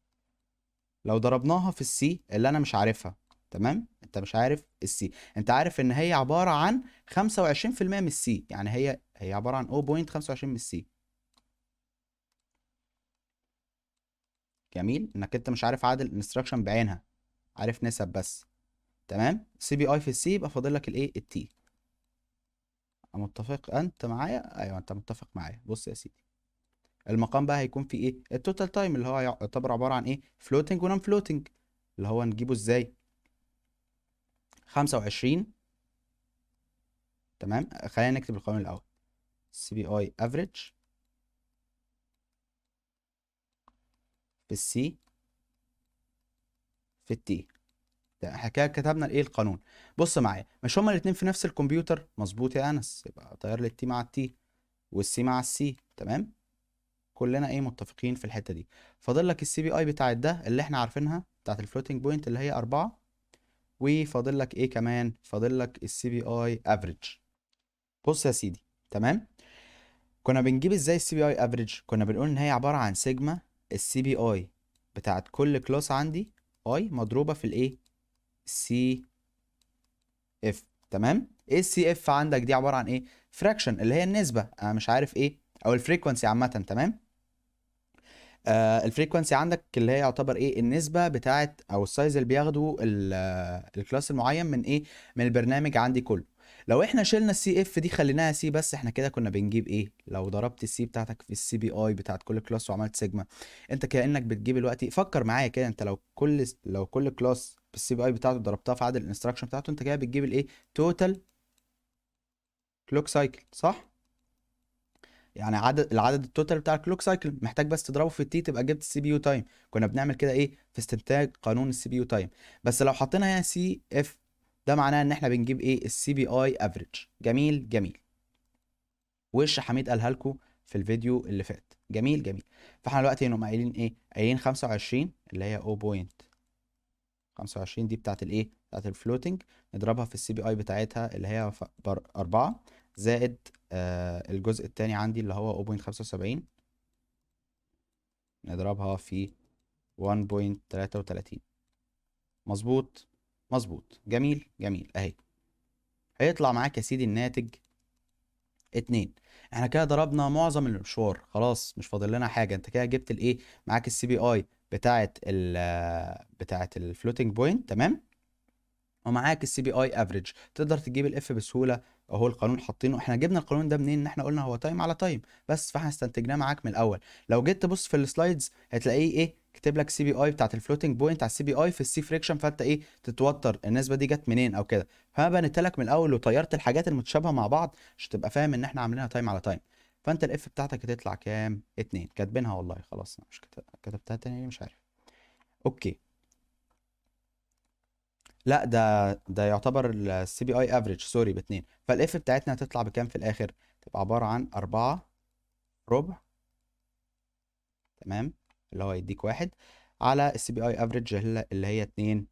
لو ضربناها في السي اللي انا مش عارفها تمام انت مش عارف السي انت عارف ان هي عباره عن 25% من السي يعني هي هي عباره عن 0.25 من السي جميل انك انت مش عارف عدد الانستراكشن بعينها عارف نسب بس تمام سي بي اي في السي يبقى فاضل لك الايه التي متفق انت معايا ايوه انت متفق معايا بص يا سيدي المقام بقى هيكون فيه ايه التوتال تايم اللي هو يعتبر عباره عن ايه فلوتنج ونون فلوتنج اللي هو نجيبه ازاي 25 تمام خلينا نكتب القانون الاول سي بي اي افريج في السي في التي احنا كده كتبنا الايه القانون بص معايا مش هما الاتنين في نفس الكمبيوتر مظبوط يا انس يبقى طير لي التي مع التي والسي مع السي تمام كلنا ايه متفقين في الحته دي فاضل لك السي بي اي بتاعت ده اللي احنا عارفينها بتاعت الفلوتنج بوينت اللي هي 4 وفاضل لك ايه كمان فاضل لك السي بي اي افريج بص يا سيدي تمام كنا بنجيب ازاي السي بي اي افريج كنا بنقول ان هي عباره عن سيجما السي بي اي بتاعت كل كلاس عندي اي مضروبه في الايه سي اف تمام ايه السي اف عندك دي عباره عن ايه فراكشن اللي هي النسبه انا مش عارف ايه او الفريكونسي عامه تمام آه الفريكونسي عندك اللي هي يعتبر ايه النسبه بتاعه او السايز اللي بياخده آه، الكلاس المعين من ايه من البرنامج عندي كله لو احنا شلنا السي اف دي خليناها سي بس احنا كده كنا بنجيب ايه لو ضربت السي بتاعتك في السي بي اي بتاعت كل كلاس وعملت سيجما انت كانك بتجيب الوقت فكر معايا كده انت لو كل لو كل كلاس بالسي بي اي بتاعته ضربتها في عدد الانستراكشن بتاعته انت كده بتجيب الايه توتال كلوك سايكل صح يعني عدد العدد التوتال بتاع الكلوك سايكل محتاج بس تضربه في التي تبقى جبت السي بي يو تايم كنا بنعمل كده ايه في استنتاج قانون السي بي يو تايم بس لو حطينا هنا سي اف ده معناه ان احنا بنجيب ايه السي بي اي افريج جميل جميل وش حميد قالها لكم في الفيديو اللي فات جميل جميل فاحنا دلوقتي هنا قايلين ايه قايلين 25 اللي هي او بوينت 25 دي بتاعت الايه بتاعت الفلوتنج نضربها في السي بي اي بتاعتها اللي هي 4 زائد آه الجزء التاني عندي اللي هو 0.75 نضربها في 1.33 مظبوط مظبوط جميل جميل اهي هيطلع معاك يا سيدي الناتج اتنين احنا كده ضربنا معظم المشوار خلاص مش فاضل لنا حاجه انت كده جبت الايه معاك السي بي اي بتاعه ال بتاعه الفلوتنج بوينت تمام ومعاك السي بي اي افريج تقدر تجيب الاف بسهوله اهو القانون حاطينه احنا جبنا القانون ده منين ان احنا قلنا هو تايم على تايم بس فاحنا استنتجناه معاك من الاول لو جيت تبص في السلايدز هتلاقيه ايه كاتب لك سي بي اي بتاعت الفلوتنج بوينت على السي بي اي في السي فريكشن فانت ايه تتوتر النسبه دي جت منين او كده فانا بنيت لك من الاول وطيرت الحاجات المتشابهه مع بعض عشان تبقى فاهم ان احنا عاملينها تايم على تايم فانت الاف بتاعتك هتطلع كام اتنين كاتبينها والله خلاص انا مش كتبتها تاني مش عارف اوكي لا ده ده يعتبر السي بي اي افريج سوري باتنين فالاف بتاعتنا هتطلع بكام في الاخر تبقى عباره عن أربعة ربع تمام اللي هو يديك واحد على السي بي اي افريج اللي هي اتنين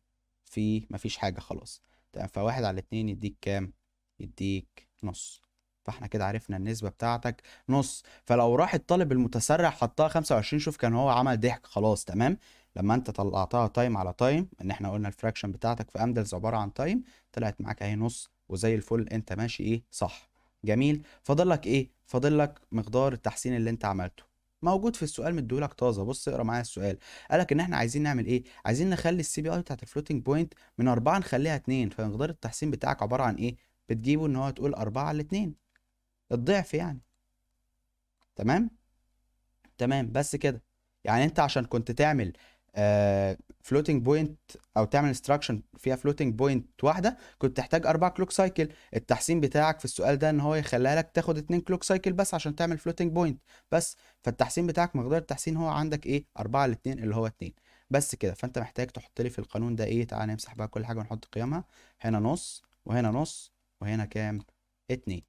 في مفيش حاجه خلاص تمام فواحد على اتنين يديك كام يديك نص فاحنا كده عرفنا النسبة بتاعتك نص فلو راح الطالب المتسرع حطها 25 شوف كان هو عمل ضحك خلاص تمام لما انت طلعتها تايم على تايم ان احنا قلنا الفراكشن بتاعتك في امدلز عباره عن تايم طلعت معاك اهي نص وزي الفل انت ماشي ايه صح جميل فاضل لك ايه فاضل لك مقدار التحسين اللي انت عملته موجود في السؤال مديهولك طازه بص اقرا معايا السؤال قالك ان احنا عايزين نعمل ايه عايزين نخلي السي بي اي بتاعت الفلوتنج بوينت من أربعة نخليها 2 فمقدار التحسين بتاعك عباره عن ايه بتجيبه ان هو تقول 4 على 2 الضعف يعني تمام تمام بس كده يعني انت عشان كنت تعمل فلوتنج آه، بوينت او تعمل انستراكشن فيها فلوتنج بوينت واحده كنت تحتاج اربع كلوك سايكل التحسين بتاعك في السؤال ده ان هو يخليها لك تاخد اتنين كلوك سايكل بس عشان تعمل فلوتنج بوينت بس فالتحسين بتاعك مقدار التحسين هو عندك ايه أربعة ل اللي هو اتنين بس كده فانت محتاج تحط لي في القانون ده ايه تعالى نمسح بقى كل حاجه ونحط قيمها هنا نص وهنا نص وهنا كام اتنين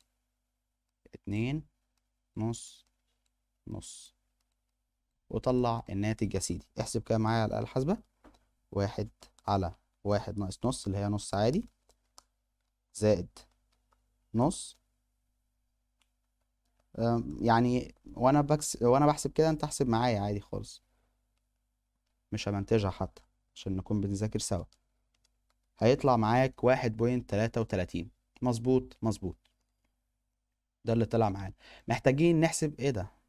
اتنين نص نص وطلع الناتج يا سيدي احسب كده معايا على الآلة الحاسبة واحد على واحد ناقص نص اللي هي نص عادي زائد نص يعني وانا بكس وانا بحسب كده انت احسب معايا عادي خالص مش همنتجها حتى عشان نكون بنذاكر سوا هيطلع معاك واحد بوينت تلاتة وتلاتين مظبوط مظبوط ده اللي طلع معانا محتاجين نحسب ايه ده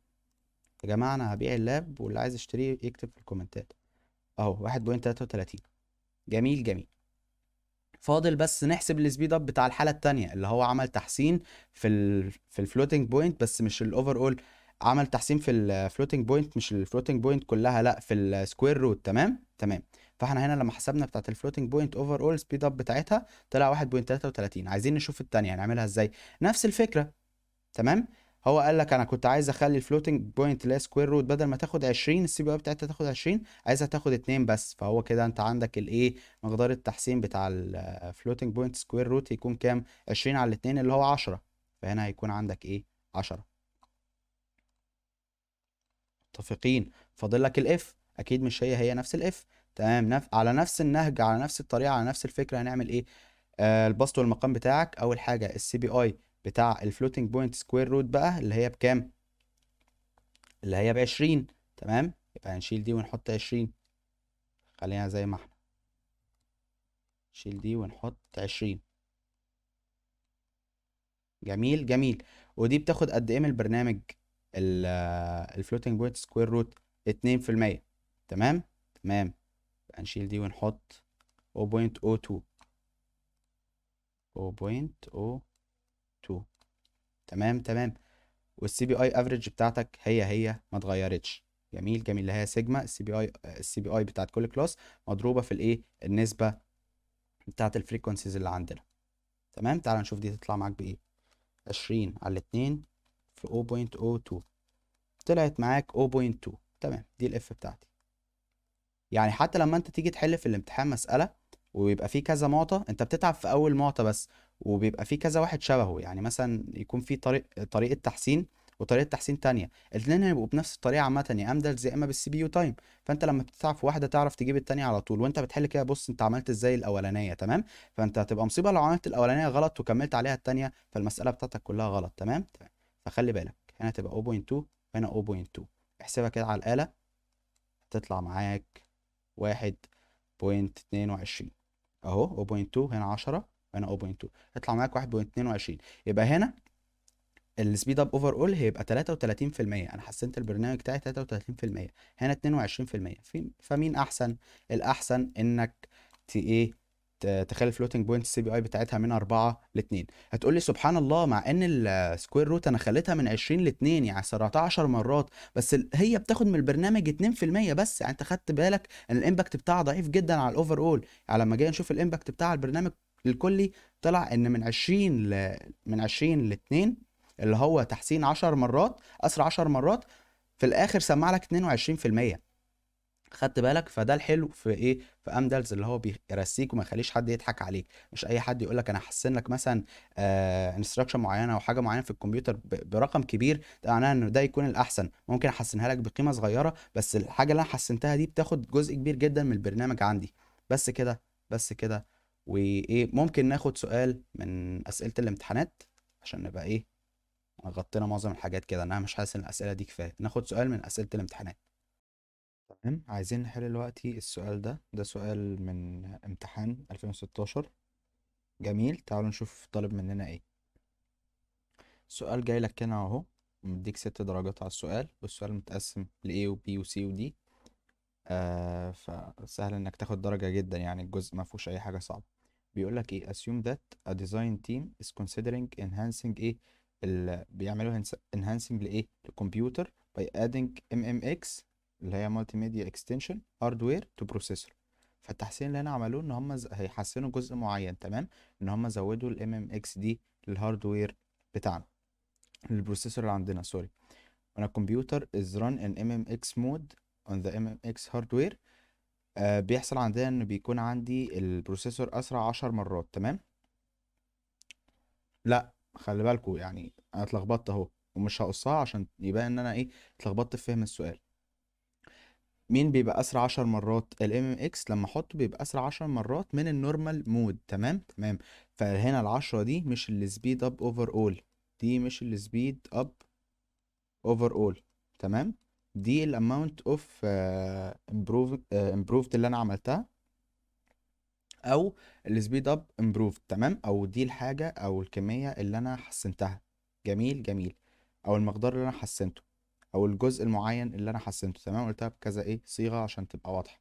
يا جماعه انا هبيع اللاب واللي عايز يشتريه يكتب في الكومنتات اهو 1.33 جميل جميل فاضل بس نحسب السبيد اب بتاع الحاله الثانيه اللي هو عمل تحسين في الـ في الفلوتنج بوينت بس مش الاوفر اول عمل تحسين في الفلوتنج بوينت مش الفلوتنج بوينت كلها لا في السكوير روت تمام تمام فاحنا هنا لما حسبنا بتاعه الفلوتنج بوينت اوفر اول سبيد اب بتاعتها طلع 1.33 عايزين نشوف الثانيه هنعملها ازاي نفس الفكره تمام هو قال لك انا كنت عايز اخلي الفلوتنج بوينت اللي هي سكوير روت بدل ما تاخد 20 السي بي اي بتاعتها تاخد 20 عايزها تاخد 2 بس فهو كده انت عندك الايه مقدار التحسين بتاع الفلوتنج بوينت سكوير روت يكون كام 20 على 2 اللي هو 10 فهنا هيكون عندك ايه 10 متفقين فاضل لك الاف اكيد مش هي هي نفس الاف تمام نف... على نفس النهج على نفس الطريقه على نفس الفكره هنعمل ايه آه البسط والمقام بتاعك اول حاجه السي بي اي بتاع الفلوتنج بوينت سكوير روت بقى اللي هي بكام اللي هي بعشرين تمام يبقى هنشيل دي ونحط عشرين خلينا زي ما احنا نشيل دي ونحط عشرين جميل جميل ودي بتاخد قد ايه من البرنامج الفلوتنج بوينت سكوير روت اتنين في المية تمام تمام يبقى نشيل دي ونحط 0.02 0.02 2 تمام تمام والسي بي اي افريج بتاعتك هي هي ما اتغيرتش جميل جميل اللي هي سيجما السي بي اي السي بي اي بتاعت كل كلاس مضروبه في الايه النسبه بتاعت الفريكونسيز اللي عندنا تمام تعال نشوف دي تطلع معاك بايه 20 على 2 في 0.02 طلعت معاك 0.2 تمام دي الاف بتاعتي يعني حتى لما انت تيجي تحل في الامتحان مساله ويبقى في كذا معطى انت بتتعب في اول معطى بس وبيبقى في كذا واحد شبهه يعني مثلا يكون في طريق طريقه تحسين وطريقه تحسين تانية الاثنين هيبقوا بنفس الطريقه عامه يا دلز يا اما بالسي بي يو تايم فانت لما بتتعب في واحده تعرف تجيب التانية على طول وانت بتحل كده بص انت عملت ازاي الاولانيه تمام فانت هتبقى مصيبه لو عملت الاولانيه غلط وكملت عليها التانية فالمساله بتاعتك كلها غلط تمام فخلي بالك هنا تبقى 0.2 وهنا 0.2 احسبها كده على الاله هتطلع معاك 1.22 اهو 0.2 هنا 10 هنا 0.2 هيطلع معاك 1.22 يبقى هنا السبيد اب اوفر اول هيبقى 33% انا حسنت البرنامج بتاعي 33% هنا 22% في فمين احسن الاحسن انك تي ايه تخلي الفلوتنج بوينت السي بي اي بتاعتها من 4 ل 2 هتقول لي سبحان الله مع ان السكوير روت انا خليتها من 20 ل 2 يعني 17 مرات بس هي بتاخد من البرنامج 2% بس يعني انت خدت بالك ان الامباكت بتاعها ضعيف جدا على الاوفر اول يعني لما جاي نشوف الامباكت بتاع البرنامج الكلي طلع ان من 20 ل من 20 ل 2 اللي هو تحسين 10 مرات اسرع 10 مرات في الاخر سمع لك 22% خدت بالك فده الحلو في ايه في امدلز اللي هو بيرسيك وما يخليش حد يضحك عليك مش اي حد يقول لك انا هحسن لك مثلا آه انستراكشن معينه او حاجه معينه في الكمبيوتر برقم كبير ده معناها ان ده يكون الاحسن ممكن احسنها لك بقيمه صغيره بس الحاجه اللي انا حسنتها دي بتاخد جزء كبير جدا من البرنامج عندي بس كده بس كده وايه ممكن ناخد سؤال من اسئله الامتحانات عشان نبقى ايه غطينا معظم الحاجات كده انا مش حاسس ان الاسئله دي كفايه ناخد سؤال من اسئله الامتحانات تمام عايزين نحل دلوقتي السؤال ده ده سؤال من امتحان 2016 جميل تعالوا نشوف طالب مننا ايه السؤال جاي لك هنا اهو مديك ست درجات على السؤال والسؤال متقسم ل A و B و C و D آه فسهل انك تاخد درجة جدا يعني الجزء ما فيهوش اي حاجة صعبة بيقول لك ايه assume that a design team is considering enhancing ايه ال... بيعملوا enhancing لايه للكمبيوتر by adding MMX اللي هي مالتي ميديا اكستنشن هاردوير تو بروسيسور فالتحسين اللي هنا عملوه ان هم هيحسنوا جزء معين تمام ان هم زودوا الام ام اكس دي للهاردوير بتاعنا للبروسيسور اللي عندنا سوري وانا الكمبيوتر از run in MMX mode on the MMX hardware آه بيحصل عندنا ان بيكون عندي البروسيسور اسرع عشر مرات تمام لا خلي بالكو يعني انا اتلخبطت اهو ومش هقصها عشان يبان ان انا ايه اتلخبطت في فهم السؤال مين بيبقى اسرع عشر مرات الام ام اكس لما احطه بيبقى اسرع عشر مرات من النورمال مود تمام تمام فهنا العشرة دي مش السبيد اب اوفر اول دي مش السبيد اب اوفر اول تمام دي الاماونت اوف امبروفد اللي انا عملتها او السبيد اب امبروفد تمام او دي الحاجه او الكميه اللي انا حسنتها جميل جميل او المقدار اللي انا حسنته او الجزء المعين اللي انا حسنته تمام قلتها بكذا ايه صيغه عشان تبقى واضحه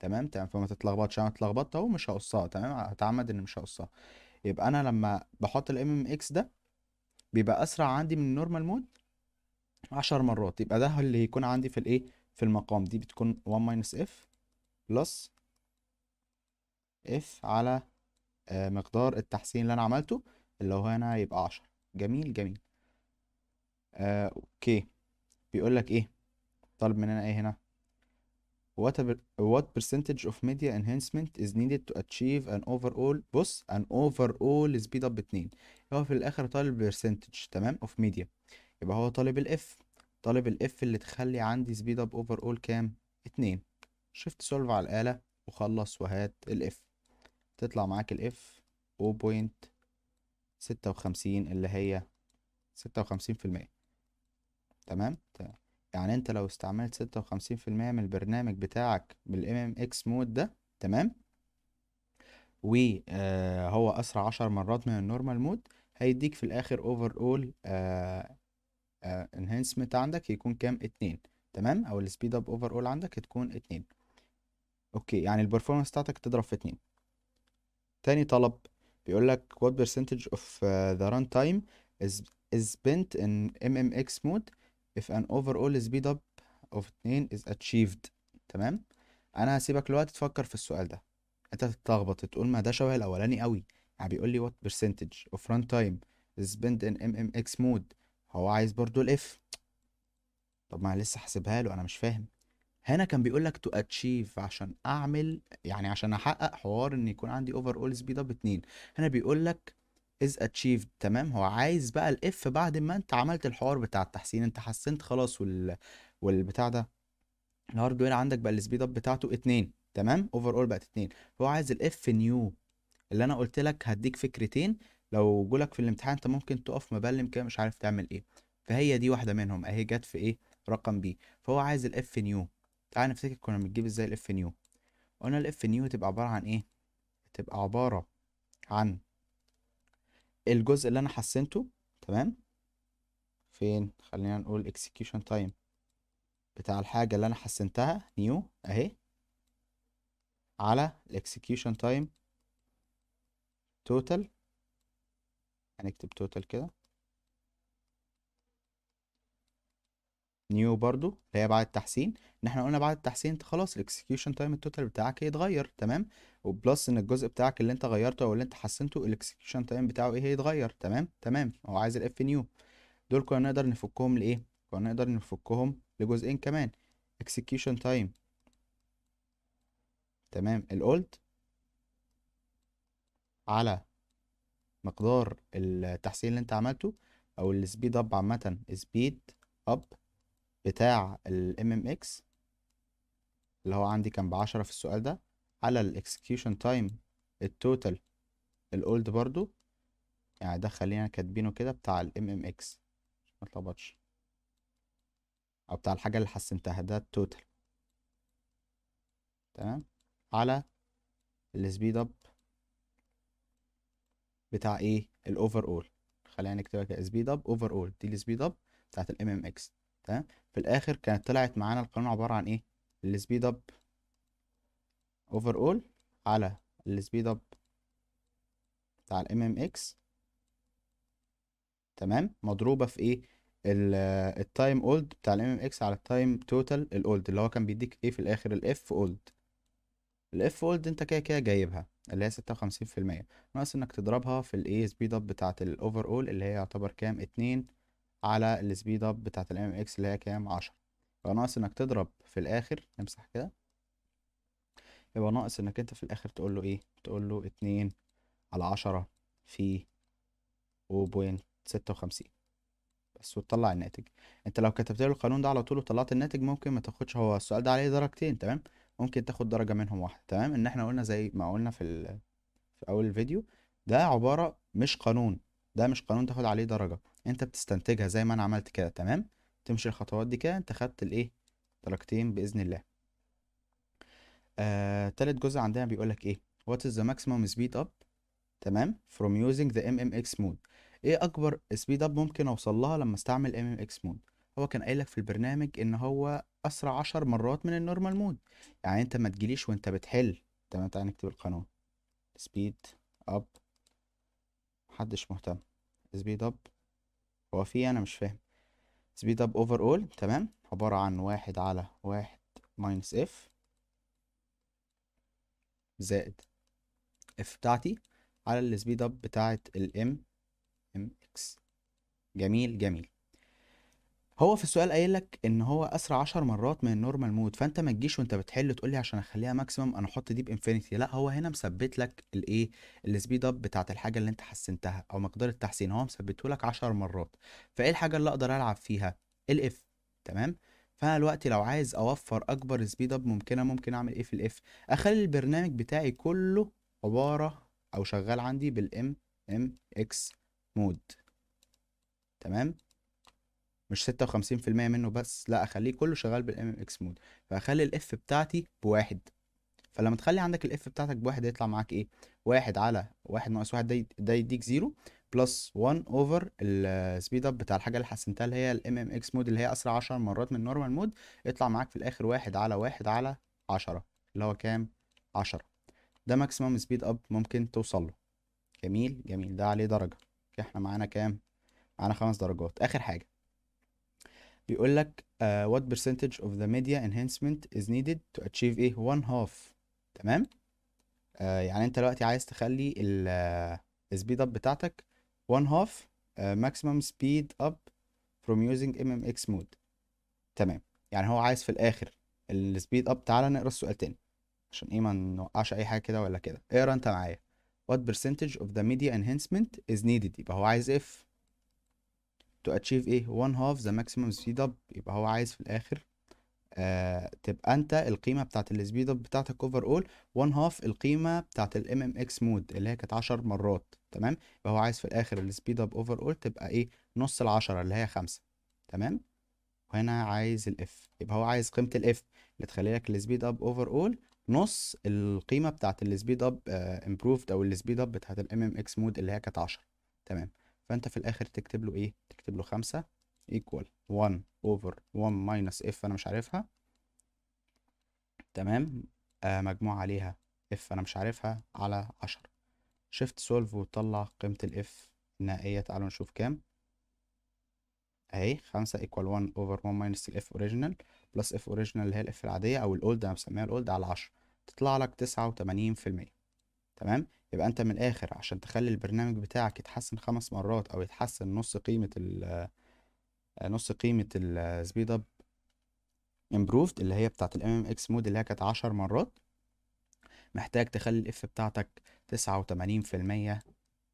تمام تمام فما تتلخبطش انا اتلخبطت اهو مش هقصها تمام هتعمد ان مش هقصها يبقى انا لما بحط الام ام اكس ده بيبقى اسرع عندي من النورمال مود عشر مرات يبقى ده اللي هيكون عندي في الايه في المقام دي بتكون 1 ماينس اف بلس اف على آه، مقدار التحسين اللي انا عملته اللي هو هنا يبقى عشر جميل جميل آه اوكي بيقول لك ايه طالب مننا ايه هنا what, a, what percentage of media enhancement is needed to achieve an overall بص an overall speed up باتنين هو في الاخر طالب percentage تمام of media يبقى هو طالب الاف طالب الاف اللي تخلي عندي سبيد اب اوفر اول كام اتنين شيفت سولف على الآلة وخلص وهات الاف تطلع معاك الاف 0.56 اللي هي 56% تمام يعني انت لو استعملت 56% من البرنامج بتاعك بالام ام اكس مود ده تمام وهو آه، اسرع عشر مرات من النورمال مود هيديك في الاخر اوفر اول آه الانهانسمنت عندك يكون كام اتنين تمام او السبيد اب اوفر اول عندك تكون اتنين اوكي يعني البرفورمانس بتاعتك تضرب في اتنين تاني طلب بيقول لك what percentage of آه، the run time is is spent in MMX mode if an overall speed up of 2 is achieved تمام انا هسيبك الوقت تفكر في السؤال ده انت تتلخبط تقول ما ده شبه الاولاني قوي يعني بيقول لي what percentage of run time is spent in MMX mode هو عايز برضو الاف طب ما أنا لسه حاسبها له انا مش فاهم هنا كان بيقول لك تو اتشيف عشان اعمل يعني عشان احقق حوار ان يكون عندي اوفر اول سبيد اب 2 هنا بيقول لك از اتشيفد تمام هو عايز بقى الاف بعد ما انت عملت الحوار بتاع التحسين انت حسنت خلاص وال والبتاع ده الهاردوير عندك بقى السبيد اب بتاعته 2 تمام اوفر اول بقت 2 هو عايز الاف نيو اللي انا قلت لك هديك فكرتين لو جولك في الامتحان انت ممكن تقف مبلم كده مش عارف تعمل ايه فهي دي واحده منهم اهي جت في ايه رقم بي فهو عايز الاف نيو تعال نفتكر كنا بنجيب ازاي الاف نيو قلنا الاف نيو تبقى عباره عن ايه تبقى عباره عن الجزء اللي انا حسنته تمام فين خلينا نقول اكسكيوشن تايم بتاع الحاجه اللي انا حسنتها نيو اهي على الاكسكيوشن تايم توتال هنكتب توتال كده نيو برضو اللي هي بعد التحسين ان احنا قلنا بعد التحسين انت خلاص الاكسكيوشن تايم التوتال بتاعك هيتغير تمام وبلس ان الجزء بتاعك اللي انت غيرته او اللي انت حسنته الاكسكيوشن تايم بتاعه ايه هيتغير تمام تمام هو عايز الاف نيو دول كنا نقدر نفكهم لايه كنا نقدر نفكهم لجزئين كمان اكسكيوشن تايم تمام الاولد على مقدار التحسين اللي انت عملته او السبيد اب عامه سبيد اب بتاع الام ام اكس اللي هو عندي كان بعشرة في السؤال ده على الاكسكيوشن تايم التوتال الاولد برضو يعني ده خلينا كاتبينه كده بتاع الام ام اكس ما اتلخبطش او بتاع الحاجه اللي حسنتها ده التوتال تمام على السبيد اب بتاع ايه الاوفر اول خلينا نكتبها كسبيد اب اوفر اول دي السبيد اب بتاعت الام ام اكس تمام في الاخر كانت طلعت معانا القانون عباره عن ايه السبيد اب اوفر اول على السبيد اب بتاع الام ام اكس تمام مضروبه في ايه التايم اولد بتاع الام ام اكس على التايم توتال الاولد اللي هو كان بيديك ايه في الاخر الاف اولد الاف فولد انت كده كده جايبها اللي هي ستة وخمسين في المية ناقص انك تضربها في الاي سبيد اب بتاعة الاوفر اول اللي هي يعتبر كام اتنين على السبيد اب بتاعة الام اكس اللي هي كام عشرة يبقى ناقص انك تضرب في الاخر امسح كده يبقى ناقص انك انت في الاخر تقول له ايه تقول له اتنين على عشرة في وبوينت ستة وخمسين بس وتطلع الناتج انت لو كتبت له القانون ده على طول وطلعت الناتج ممكن ما تاخدش هو السؤال ده عليه درجتين تمام ممكن تاخد درجه منهم واحده تمام ان احنا قلنا زي ما قلنا في في اول الفيديو ده عباره مش قانون ده مش قانون تاخد عليه درجه انت بتستنتجها زي ما انا عملت كده تمام تمشي الخطوات دي كده انت خدت الايه درجتين باذن الله آه، تالت جزء عندنا بيقول لك ايه what is the maximum speed up تمام from using the MMX mode ايه اكبر سبيد اب ممكن اوصل لها لما استعمل MMX mode هو كان قايل لك في البرنامج ان هو اسرع عشر مرات من النورمال مود يعني انت ما تجيليش وانت بتحل تمام تعالى نكتب القانون سبيد اب محدش مهتم سبيد اب هو في إيه؟ انا مش فاهم سبيد اب اوفر اول تمام عبارة عن واحد على واحد ماينس اف زائد اف بتاعتي على السبيد اب بتاعت الام ام اكس جميل جميل هو في السؤال قايل لك ان هو اسرع 10 مرات من النورمال مود فانت ما تجيش وانت بتحل تقول لي عشان اخليها ماكسيمم انا احط دي بانفينيتي لا هو هنا مثبت لك الايه السبيد اب بتاعه الحاجه اللي انت حسنتها او مقدار التحسين هو مثبته لك 10 مرات فايه الحاجه اللي اقدر العب فيها الاف تمام فانا دلوقتي لو عايز اوفر اكبر سبيد اب ممكنه ممكن اعمل ايه في الاف اخلي البرنامج بتاعي كله عباره او شغال عندي بالام ام اكس مود تمام مش 56% منه بس لا اخليه كله شغال بالام اكس مود فاخلي الاف بتاعتي بواحد فلما تخلي عندك الاف بتاعتك بواحد هيطلع معاك ايه واحد على واحد ناقص واحد ده يديك زيرو بلس 1 اوفر السبيد اب بتاع الحاجه اللي حسنتها اللي هي الام ام اكس مود اللي هي اسرع 10 مرات من نورمال مود يطلع معاك في الاخر واحد على واحد على 10 اللي هو كام 10 ده ماكسيمم سبيد اب ممكن توصل له جميل جميل ده عليه درجه احنا معانا كام معانا خمس درجات اخر حاجه بيقول لك uh, what percentage of the media enhancement is needed to achieve ايه one half تمام uh, يعني انت دلوقتي عايز تخلي speed up بتاعتك one half uh, maximum speed up from using MMX mode تمام يعني هو عايز في الاخر السبيد اب تعالى نقرا السؤال تاني عشان ايه ما نوقعش اي حاجه كده ولا كده اقرا انت معايا what percentage of the media enhancement is needed يبقى هو عايز اف to achieve ايه one half the maximum speed up يبقى هو عايز في الاخر آه تبقى انت القيمه بتاعه السبيد اب بتاعتك اوفر اول 1 هاف القيمه بتاعه الام ام اكس مود اللي هي كانت 10 مرات تمام يبقى هو عايز في الاخر السبيد اب اوفر اول تبقى ايه نص ال10 اللي هي 5 تمام وهنا عايز الاف يبقى هو عايز قيمه الاف اللي تخلي لك السبيد اب اوفر اول نص القيمه بتاعه السبيد اب امبروفد او السبيد اب بتاعه الام ام اكس مود اللي هي كانت 10 تمام فانت في الاخر تكتب له ايه تكتب له 5 equal 1 over 1 minus f انا مش عارفها تمام آه مجموع عليها اف انا مش عارفها على 10 شيفت سولف وطلع قيمة الاف النهائية تعالوا نشوف كام اهي 5 equal 1 over 1 minus الاف original plus f original اللي هي الاف العادية او الاولد انا بسميها الاولد على 10 تطلع لك 89% تمام يبقى انت من الاخر عشان تخلي البرنامج بتاعك يتحسن خمس مرات او يتحسن نص قيمة ال آه، نص قيمة ال آه، speed up improved اللي هي بتاعت ال MMX مود اللي هي كانت عشر مرات محتاج تخلي الاف بتاعتك تسعة وتمانين في المية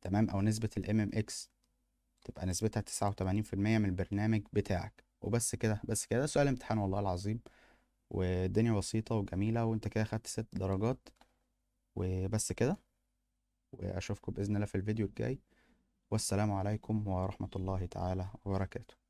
تمام او نسبة ال MMX تبقى نسبتها تسعة وتمانين في المية من البرنامج بتاعك وبس كده بس كده سؤال امتحان والله العظيم والدنيا بسيطة وجميلة وانت كده خدت ست درجات وبس كده واشوفكم باذن الله في الفيديو الجاي والسلام عليكم ورحمه الله تعالى وبركاته